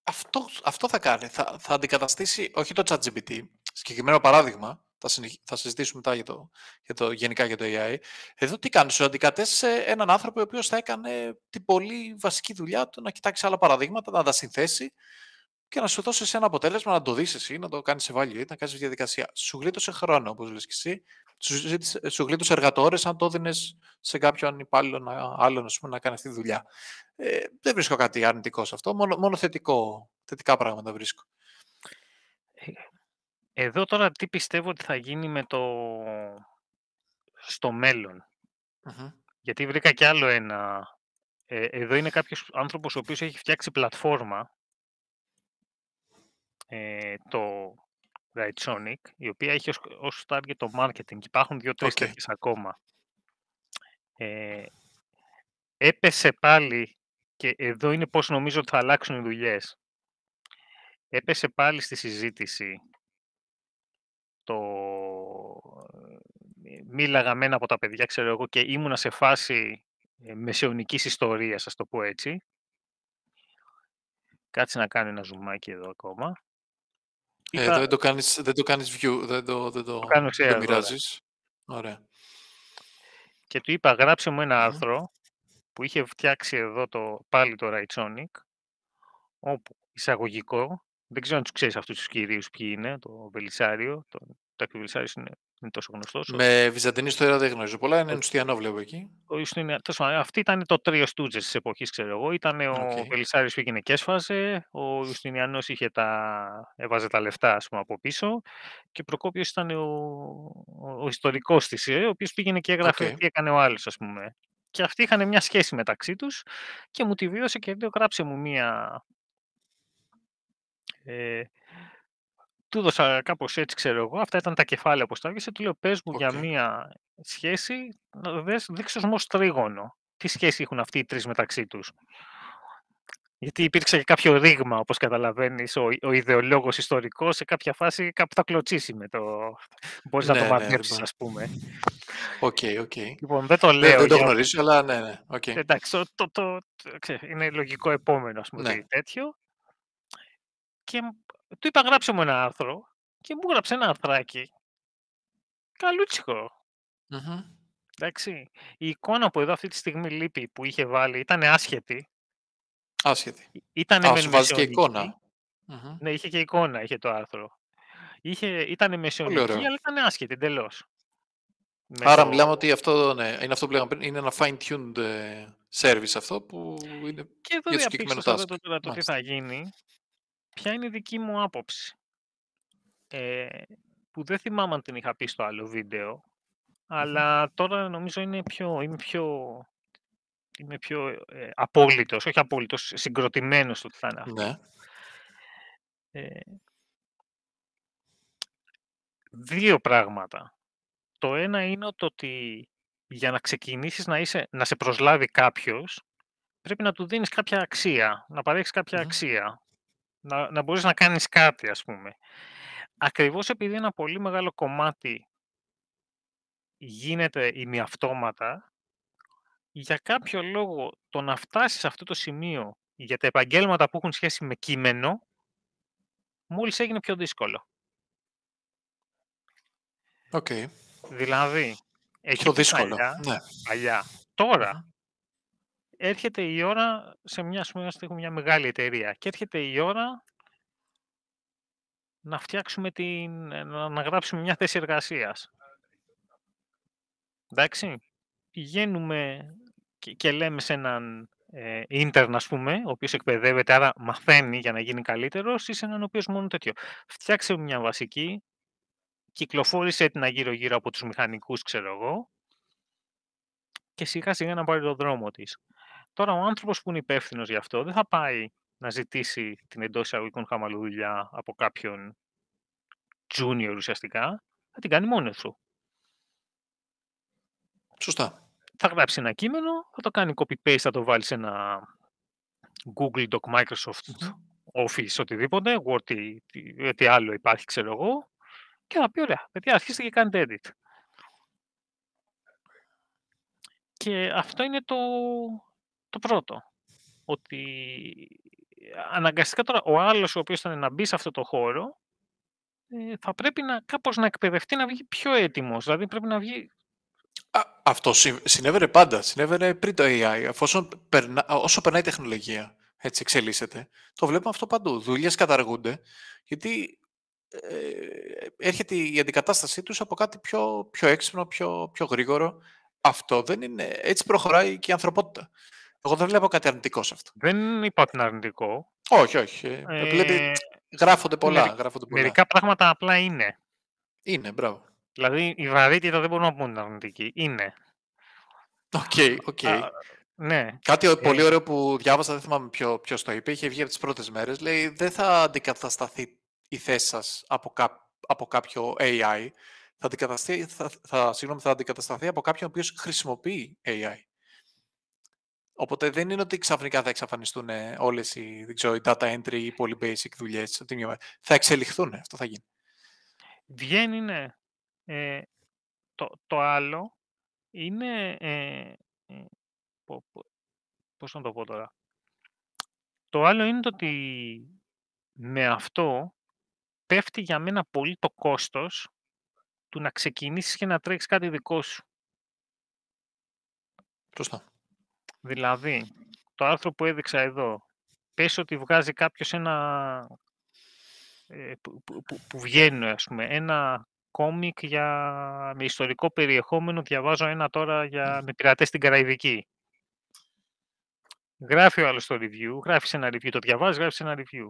αυτό, αυτό θα κάνει. Θα, θα αντικαταστήσει όχι το ChatGPT, συγκεκριμένο παράδειγμα, θα, θα συζητήσουμε μετά για το, για το, γενικά για το AI. Εδώ τι κάνεις, σου αντικατέστησε έναν άνθρωπο ο οποίος θα έκανε την πολύ βασική δουλειά του να κοιτάξει άλλα παραδείγματα, να τα συνθέσει και να σου δώσει ένα αποτέλεσμα να το δεις εσύ, να το κάνεις σε ή να κάνεις διαδικασία. Σου γλίτωσε χρόνο, όπως λες και εσύ. Σου, σου γλίτωσε εργατόρες, αν το δίνει σε κάποιον υπάλληλο να, άλλον πούμε, να κάνει αυτή τη δουλειά. Ε, δεν βρίσκω κάτι αρνητικό σε αυτό. Μόνο, μόνο θετικό, θετικά πράγματα βρίσκω. Ε, εδώ τώρα τι πιστεύω ότι θα γίνει με το στο μέλλον. Mm-hmm. Γιατί βρήκα κι άλλο ένα. Ε, εδώ είναι κάποιος άνθρωπος ο οποίος έχει φτιάξει πλατφόρμα ε, το Sonic, η οποία έχει ως, ως target το marketing. Υπάρχουν δύο-τρεις okay. ακόμα. Ε, έπεσε πάλι, και εδώ είναι πώς νομίζω ότι θα αλλάξουν οι δουλειές. Έπεσε πάλι στη συζήτηση το... Ε, Μίλαγα μένα από τα παιδιά, ξέρω εγώ, και ήμουνα σε φάση ε, μεσαιωνικής ιστορίας, ας το πω έτσι. Κάτσε να κάνω ένα ζουμάκι εδώ ακόμα. Ε, δεν το κάνεις, δεν το κάνεις view, δεν το, δεν το, το, κάνω, το μοιράζεις. Ωραία. Ωραία. Και του είπα, γράψε μου ένα άρθρο που είχε φτιάξει εδώ το, πάλι το Raytronic, όπου εισαγωγικό, δεν ξέρω αν τους ξέρεις αυτούς τους κυρίους ποιοι είναι, το Βελισάριο, το, το Βελισάριος είναι είναι τόσο γνωστός. Με Βυζαντινή ιστορία δεν γνωρίζω πολλά. Είναι Ιουστιανό, βλέπω εκεί. αυτή ήταν το τρίο στούτζες της εποχής, ξέρω εγώ. Ήταν ο Βελισάρη που έγινε και έσφαζε. Ο Ιουστινιανός τα... έβαζε τα λεφτά ας πούμε, από πίσω. Και ο Προκόπιος ήταν ο, ο ιστορικός της ε, ο οποίος πήγαινε και έγραφε τι έκανε ο άλλος, ας πούμε. Και αυτοί είχαν μια σχέση μεταξύ τους και μου τη βίωσε και λέω: Γράψε μου μία ε, του δώσα κάπως έτσι, ξέρω εγώ, αυτά ήταν τα κεφάλαια που στάγισε, του λέω Πες μου okay. για μία σχέση, δείξω δείξε τρίγωνο. Τι σχέση έχουν αυτοί οι τρεις μεταξύ τους. Γιατί υπήρξε και κάποιο ρήγμα, όπως καταλαβαίνεις, ο, ο ιδεολόγος ιστορικός, σε κάποια φάση κάπου θα κλωτσίσει με το... Μπορείς να το βαρνέρεις, ναι, ναι ας πούμε. Οκ, οκ. Λοιπόν, δεν το ναι, λέω. δεν το γνωρίζω, αλλά ναι, ναι. Εντάξει, είναι λογικό επόμενο, ας πούμε, ναι. τέτοιο. Και του είπα γράψε μου ένα άρθρο και μου γράψε ένα αρθράκι. Εντάξει. Η εικόνα που εδώ αυτή τη στιγμή λείπει που είχε βάλει ήταν άσχετη. Άσχετη. Ήταν Α, βάζει και εικονα Ναι, είχε και εικόνα, είχε το άρθρο. ήταν μεσαιωνική, αλλά ήταν άσχετη εντελώς. Άρα μιλάμε ότι αυτό ναι, είναι αυτό που λέγαμε πριν, είναι ένα fine-tuned ε, service αυτό που είναι και εδώ για το συγκεκριμένο task. Και εδώ τώρα το τι θα γίνει, ποια είναι η δική μου άποψη. Ε, που δεν θυμάμαι αν την είχα πει στο άλλο βίντεο, αλλά τώρα νομίζω είναι πιο, είμαι πιο, είμαι πιο ε, απόλυτος, όχι απόλυτος, συγκροτημένος στο τι θα είναι αυτό. Ναι. Ε, δύο πράγματα. Το ένα είναι το ότι για να ξεκινήσεις να, είσαι, να σε προσλάβει κάποιος, πρέπει να του δίνεις κάποια αξία, να παρέχεις κάποια αξία να, να μπορείς να κάνεις κάτι, ας πούμε. Ακριβώς επειδή ένα πολύ μεγάλο κομμάτι γίνεται ημιαυτόματα, για κάποιο λόγο το να φτάσεις σε αυτό το σημείο για τα επαγγέλματα που έχουν σχέση με κείμενο, μόλις έγινε πιο δύσκολο. Okay. Δηλαδή, έχει πιο δύσκολο. Παλιά, ναι. παλιά. Τώρα, έρχεται η ώρα, σε μια σημεία έχουμε μια μεγάλη εταιρεία, και έρχεται η ώρα να φτιάξουμε την, ε, να γράψουμε μια θέση εργασίας. Εντάξει, πηγαίνουμε και, λέμε σε έναν ε, ας πούμε, ο οποίος εκπαιδεύεται, άρα μαθαίνει για να γίνει καλύτερος, ή σε έναν ο οποίος μόνο τέτοιο. Φτιάξε μια βασική, κυκλοφόρησε την γύρω-γύρω από τους μηχανικούς, ξέρω εγώ, και σιγά σιγά να πάρει το δρόμο της. Τώρα ο άνθρωπος που είναι υπεύθυνος γι' αυτό δεν θα πάει να ζητήσει την εντός εισαγωγικών χαμαλού δουλειά από κάποιον junior ουσιαστικά, θα την κάνει μόνος του. Σωστά. Θα γράψει ένα κείμενο, θα το κάνει copy-paste, θα το βάλει σε ένα Google Doc, Microsoft Office, οτιδήποτε, Word, τι, τι, τι άλλο υπάρχει, ξέρω εγώ, και θα πει, ωραία, παιδιά, αρχίστε και κάνετε edit. Και αυτό είναι το, το πρώτο. Ότι ε, αναγκαστικά τώρα ο άλλος ο οποίος ήταν να μπει σε αυτό το χώρο ε, θα πρέπει να, κάπως να εκπαιδευτεί να βγει πιο έτοιμος. Δηλαδή πρέπει να βγει... αυτό συνέβαινε πάντα. Συνέβαινε πριν το AI. Αφού όσο περνάει η τεχνολογία, έτσι εξελίσσεται, το βλέπουμε αυτό παντού. Δουλειές καταργούνται, γιατί ε, έρχεται η αντικατάστασή τους από κάτι πιο, πιο έξυπνο, πιο, πιο γρήγορο. Αυτό δεν είναι... Έτσι προχωράει και η ανθρωπότητα. Εγώ δεν βλέπω κάτι αρνητικό σε αυτό. Δεν είναι αρνητικό. Όχι, όχι. Ε... Βλέπει, γράφονται, πολλά, πολλά. Μερικά πράγματα απλά είναι. Είναι, μπράβο. Δηλαδή η βαρύτητα δεν μπορούμε να πούμε είναι αρνητική. Είναι. Οκ, οκ. Ναι. Κάτι ε... πολύ ωραίο που διάβασα, δεν θυμάμαι ποιο ποιος το είπε, είχε βγει από τις πρώτες μέρες. Λέει δεν θα αντικατασταθεί η θέση σας από, κά... από κάποιο AI. Θα αντικατασταθεί, θα, θα, θα αντικατασταθεί από κάποιον ο οποίος χρησιμοποιεί AI. Οπότε δεν είναι ότι ξαφνικά θα εξαφανιστούν όλες οι, data entry ή πολύ basic δουλειές. Θα εξελιχθούν, αυτό θα γίνει. Βγαίνει, ναι. Ε, το, το άλλο είναι. Ε, ε πώς να το πω τώρα. Το άλλο είναι το ότι με αυτό πέφτει για μένα πολύ το κόστος του να ξεκινήσεις και να τρέξεις κάτι δικό σου. Σωστά. Δηλαδή, το άρθρο που έδειξα εδώ, πες ότι βγάζει κάποιος ένα... Ε, που, βγαίνει, ας πούμε, ένα κόμικ για... με ιστορικό περιεχόμενο, διαβάζω ένα τώρα για... με πειρατές στην Καραϊβική. Γράφει ο άλλος το review, γράφεις ένα review, το διαβάζεις, γράφεις ένα review.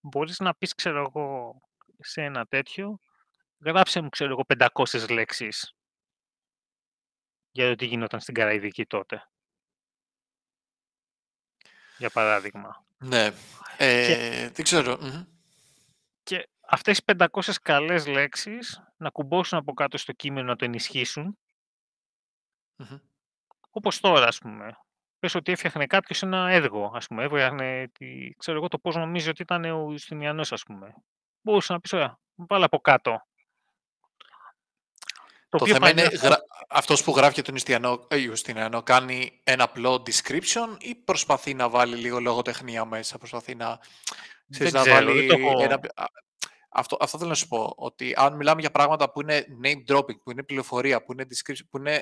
Μπορείς να πεις, ξέρω εγώ, σε ένα τέτοιο, γράψε μου, ξέρω εγώ, 500 λέξεις για το τι γινόταν στην Καραϊβική τότε για παράδειγμα. Ναι, ε, δεν ξέρω. Και αυτές οι 500 καλές λέξεις να κουμπώσουν από κάτω στο κείμενο να το ενισχύσουν. Όπως τώρα, ας πούμε. Πες ότι έφτιαχνε κάποιος ένα έργο, ας πούμε. Έφτιαχνε, τη, ξέρω εγώ, το πώς νομίζει ότι ήταν ο Ιστινιανός, ας πούμε. Μπορούσε να πεις, ωραία, βάλε από κάτω. Το, θέμα είναι, αυτό που γράφει για τον Ιουστινιανό, ε, Ιουστινιανό κάνει ένα απλό description ή προσπαθεί να βάλει λίγο λογοτεχνία μέσα, προσπαθεί να, δεν βάλει δεν το... Αυτό, αυτό θέλω να σου πω, ότι αν μιλάμε για πράγματα που είναι name dropping, που είναι πληροφορία, που είναι description, που είναι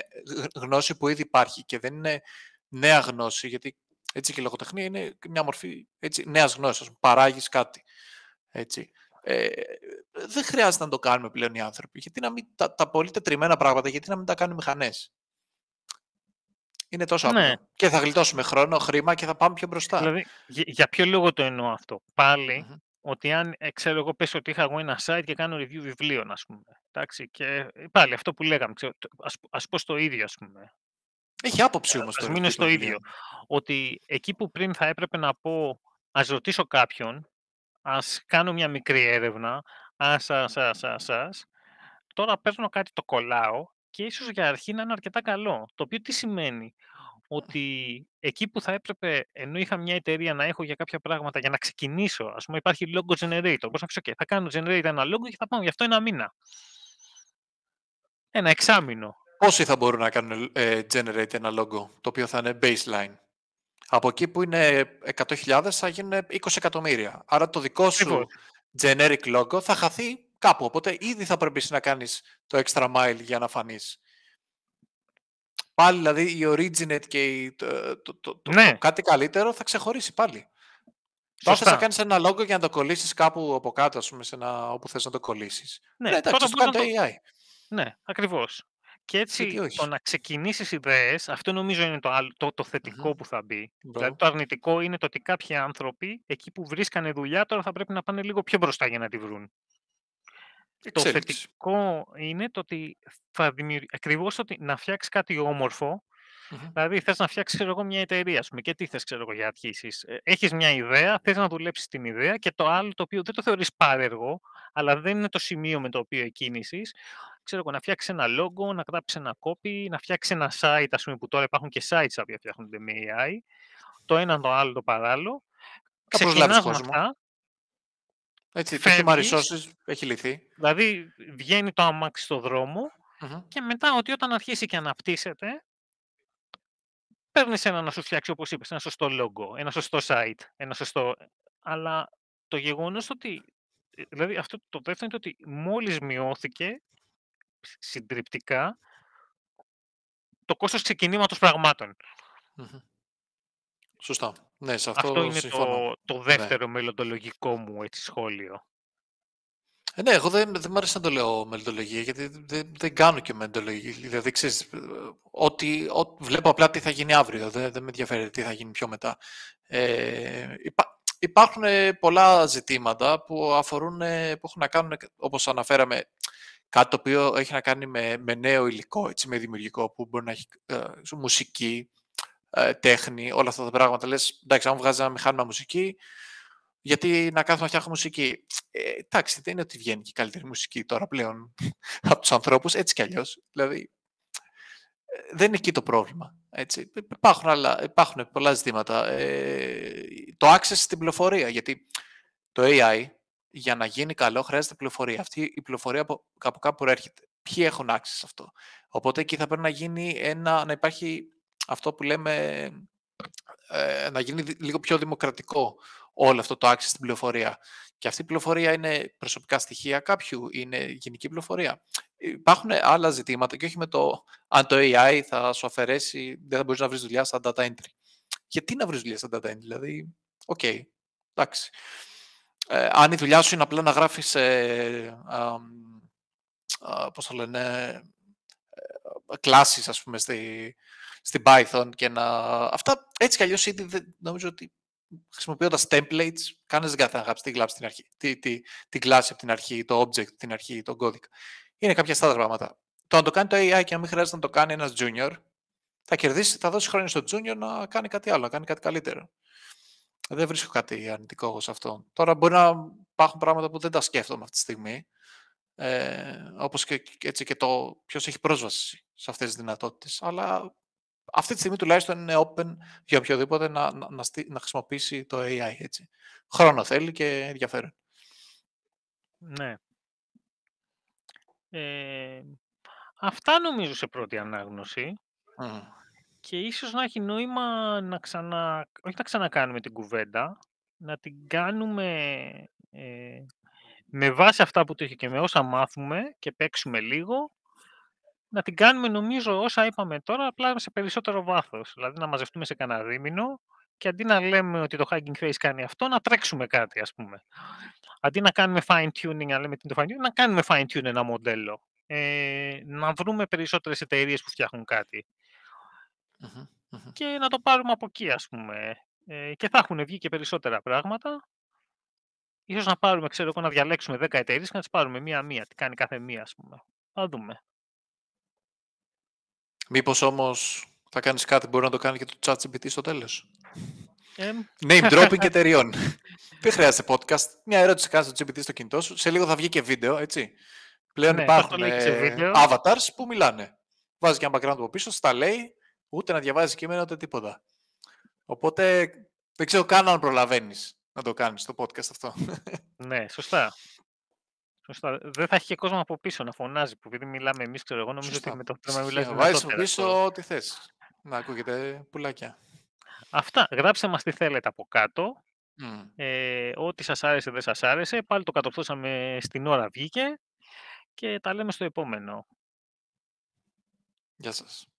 γνώση που ήδη υπάρχει και δεν είναι νέα γνώση, γιατί έτσι και η λογοτεχνία είναι μια μορφή έτσι, νέας γνώσης, παράγεις κάτι. Έτσι ε, δεν χρειάζεται να το κάνουμε πλέον οι άνθρωποι. Γιατί να μην, τα, τα πολύ τετριμένα πράγματα, γιατί να μην τα κάνουν μηχανές. Είναι τόσο ναι. Απλό. Και θα γλιτώσουμε χρόνο, χρήμα και θα πάμε πιο μπροστά. Δηλαδή, για ποιο λόγο το εννοώ αυτό. Πάλι, ότι αν, ε, ξέρω εγώ, πες ότι είχα εγώ ένα site και κάνω review βιβλίων, ας πούμε. Εντάξει, και ε, πάλι αυτό που λέγαμε, ας ας, πω στο ίδιο, ας πούμε. Έχει άποψη ε, όμως. Ας μείνω στο ίδιο. Ότι εκεί που πριν θα έπρεπε να πω, ας ρωτήσω κάποιον, ας κάνω μια μικρή έρευνα, ας, ας, ας, ας, ας. Τώρα παίρνω κάτι, το κολλάω και ίσως για αρχή να είναι αρκετά καλό. Το οποίο τι σημαίνει, ότι εκεί που θα έπρεπε, ενώ είχα μια εταιρεία να έχω για κάποια πράγματα για να ξεκινήσω, ας πούμε, υπάρχει logo generator. πώς να ξέρω, okay, θα κάνω generate ένα logo και θα πάω γι' αυτό ένα μήνα. Ένα εξάμεινο. Πόσοι θα μπορούν να κάνουν ε, generate ένα logo, το οποίο θα είναι baseline. Από εκεί που είναι 100.000 θα γίνουν 20 εκατομμύρια. Άρα το δικό σου generic logo θα χαθεί κάπου. Οπότε ήδη θα πρέπει να κάνεις το extra mile για να φανείς. Πάλι δηλαδή η originate και το, το, ναι. το, κάτι καλύτερο θα ξεχωρίσει πάλι. Τώρα θες να κάνεις ένα logo για να το κολλήσεις κάπου από κάτω, ας πούμε, σε ένα, όπου θες να το κολλήσεις. Ναι, ναι το κάνει το AI. Ναι, ακριβώς. Και έτσι το να ξεκινήσεις ιδέες, αυτό νομίζω είναι το, το, το θετικο που θα μπει. Δηλαδή το αρνητικό είναι το ότι κάποιοι άνθρωποι εκεί που βρίσκανε δουλειά τώρα θα πρέπει να πάνε λίγο πιο μπροστά για να τη βρουν. Ε, το θετικό είναι το ότι θα δημιουργήσει. ακριβώς ότι να φτιάξεις κάτι όμορφο, Mm-hmm. Δηλαδή, θες να φτιάξεις εγώ, μια εταιρεία, πούμε, και τι θες για αρχίσεις. Ε, Έχεις μια ιδέα, θες να δουλέψεις την ιδέα και το άλλο το οποίο δεν το θεωρείς παρέργο, αλλά δεν είναι το σημείο με το οποίο εκκίνησει ξέρω εγώ, να φτιάξει ένα logo, να γράψει ένα copy, να φτιάξει ένα site, ας πούμε, που τώρα υπάρχουν και sites που φτιάχνονται με AI, το ένα το άλλο το παράλληλο. Ξεκινάς με αυτά. Έτσι, το human resources έχει λυθεί. Δηλαδή, βγαίνει το αμάξι στο δρομο και μετά ότι όταν αρχίσει και αναπτύσσεται, παίρνεις ένα να σου φτιάξει, όπως είπες, ένα σωστό logo, ένα σωστό site, ένα σωστό... Αλλά το γεγονός ότι ε, δηλαδή αυτό το δεύτερο είναι ότι μόλις μειώθηκε συντριπτικά το κόστος ξεκινήματος πραγμάτων. Σωστά. Ναι, σε αυτό, είναι το, το ναι. δεύτερο ναι. μελλοντολογικό μου έτσι, σχόλιο. Ε, ναι, εγώ δεν, δεν μου αρέσει να το λέω μελλοντολογία, γιατί δεν, δεν κάνω και μελλοντολογία. Δηλαδή, ξέρεις, ότι, βλέπω απλά τι θα γίνει αύριο, δεν, δεν με ενδιαφέρει τι θα γίνει πιο μετά. Ε, υπά, υπάρχουν πολλά ζητήματα που αφορούν, που έχουν να κάνουν, όπως αναφέραμε, Κάτι το οποίο έχει να κάνει με, νέο υλικό, έτσι, με δημιουργικό που μπορεί να έχει ε, μουσική, ε, τέχνη, όλα αυτά τα πράγματα. Λες, εντάξει, αν βγάζει ένα μηχάνημα μουσική, γιατί να κάθομαι να φτιάχνω μουσική. Ε, εντάξει, δεν είναι ότι βγαίνει και η καλύτερη μουσική τώρα πλέον από τους ανθρώπους, έτσι κι αλλιώς. Δηλαδή, ε, δεν είναι εκεί το πρόβλημα. Έτσι. Υπάρχουν, πολλά ζητήματα. το access στην πληροφορία, γιατί το AI για να γίνει καλό χρειάζεται πληροφορία. Αυτή η πληροφορία από κάπου κάπου προέρχεται. Ποιοι έχουν άξει σε αυτό. Οπότε εκεί θα πρέπει να, γίνει ένα, να υπάρχει αυτό που λέμε ε, να γίνει λίγο πιο δημοκρατικό όλο αυτό το άξιο στην πληροφορία. Και αυτή η πληροφορία είναι προσωπικά στοιχεία κάποιου, είναι γενική πληροφορία. Υπάρχουν άλλα ζητήματα και όχι με το αν το AI θα σου αφαιρέσει, δεν θα μπορείς να βρεις δουλειά στα data entry. Γιατί να βρεις δουλειά στα data entry, δηλαδή, οκ, okay, εντάξει ε, αν η δουλειά σου είναι απλά να γράφεις, ε, ε, λένε, ε, ε, κλάσεις, ας πούμε, στη, στην Python και να... Αυτά έτσι κι αλλιώς ήδη δεν, νομίζω ότι χρησιμοποιώντας templates, κάνεις δεν κάθε να γράψεις την, αρχή, τη, τη, κλάση από την αρχή, το object από την αρχή, τον κώδικα. Είναι κάποια στάδια πράγματα. Το να το κάνει το AI και να μην χρειάζεται να το κάνει ένας junior, θα κερδίσει, θα δώσει χρόνο στο junior να κάνει κάτι άλλο, να κάνει κάτι καλύτερο. Δεν βρίσκω κάτι αρνητικό εγώ σε αυτό. Τώρα μπορεί να υπάρχουν πράγματα που δεν τα σκέφτομαι αυτή τη στιγμή. Ε, όπως και, έτσι και το ποιος έχει πρόσβαση σε αυτές τις δυνατότητες. Αλλά αυτή τη στιγμή τουλάχιστον είναι open για οποιοδήποτε να, να, να, χρησιμοποιήσει το AI. Έτσι. Χρόνο θέλει και ενδιαφέρον. Ναι. Ε, αυτά νομίζω σε πρώτη ανάγνωση και ίσως να έχει νόημα να ξανα... όχι να ξανακάνουμε την κουβέντα, να την κάνουμε ε, με βάση αυτά που το είχε και με όσα μάθουμε και παίξουμε λίγο, να την κάνουμε νομίζω όσα είπαμε τώρα, απλά σε περισσότερο βάθος. Δηλαδή να μαζευτούμε σε κανένα δίμηνο και αντί να λέμε ότι το Hugging Face κάνει αυτό, να τρέξουμε κάτι ας πούμε. Αντί να κάνουμε fine-tuning, να λέμε τι το fine-tuning, να κάνουμε fine-tune ένα μοντέλο. Ε, να βρούμε περισσότερες εταιρείες που φτιάχνουν κάτι και να το πάρουμε από εκεί, ας πούμε. Ε, και θα έχουν βγει και περισσότερα πράγματα. Ίσως να πάρουμε, ξέρω εγώ, να διαλέξουμε 10 εταιρείες και να τις πάρουμε μία-μία. Τι κάνει κάθε μία, ας πούμε. Θα δούμε. Μήπως όμως θα κάνεις κάτι, μπορεί να το κάνει και το chat GPT στο τέλος. Name dropping εταιρεών. Δεν χρειάζεται podcast. Μια ερώτηση κάνεις στο GPT στο κινητό σου. Σε λίγο θα βγει και βίντεο, έτσι. Πλέον ναι, υπάρχουν ε, avatars που μιλάνε. Βάζεις και ένα background από πίσω, τα λέει, ούτε να διαβάζεις κείμενα, ούτε τίποτα. Οπότε δεν ξέρω καν αν προλαβαίνεις να το κάνεις το podcast αυτό. Ναι, σωστά. Σωστά. Δεν θα έχει και κόσμο από πίσω να φωνάζει που επειδή μιλάμε εμείς, ξέρω εγώ, νομίζω σωστά. ότι με το θέμα μιλάει. Βάζει από πίσω ό,τι θες. Να ακούγεται πουλάκια. Αυτά. Γράψτε μας τι θέλετε από κάτω. Ε, ό,τι σας άρεσε δεν σας άρεσε. Πάλι το κατορθώσαμε στην ώρα βγήκε και τα λέμε στο επόμενο. Γεια σας.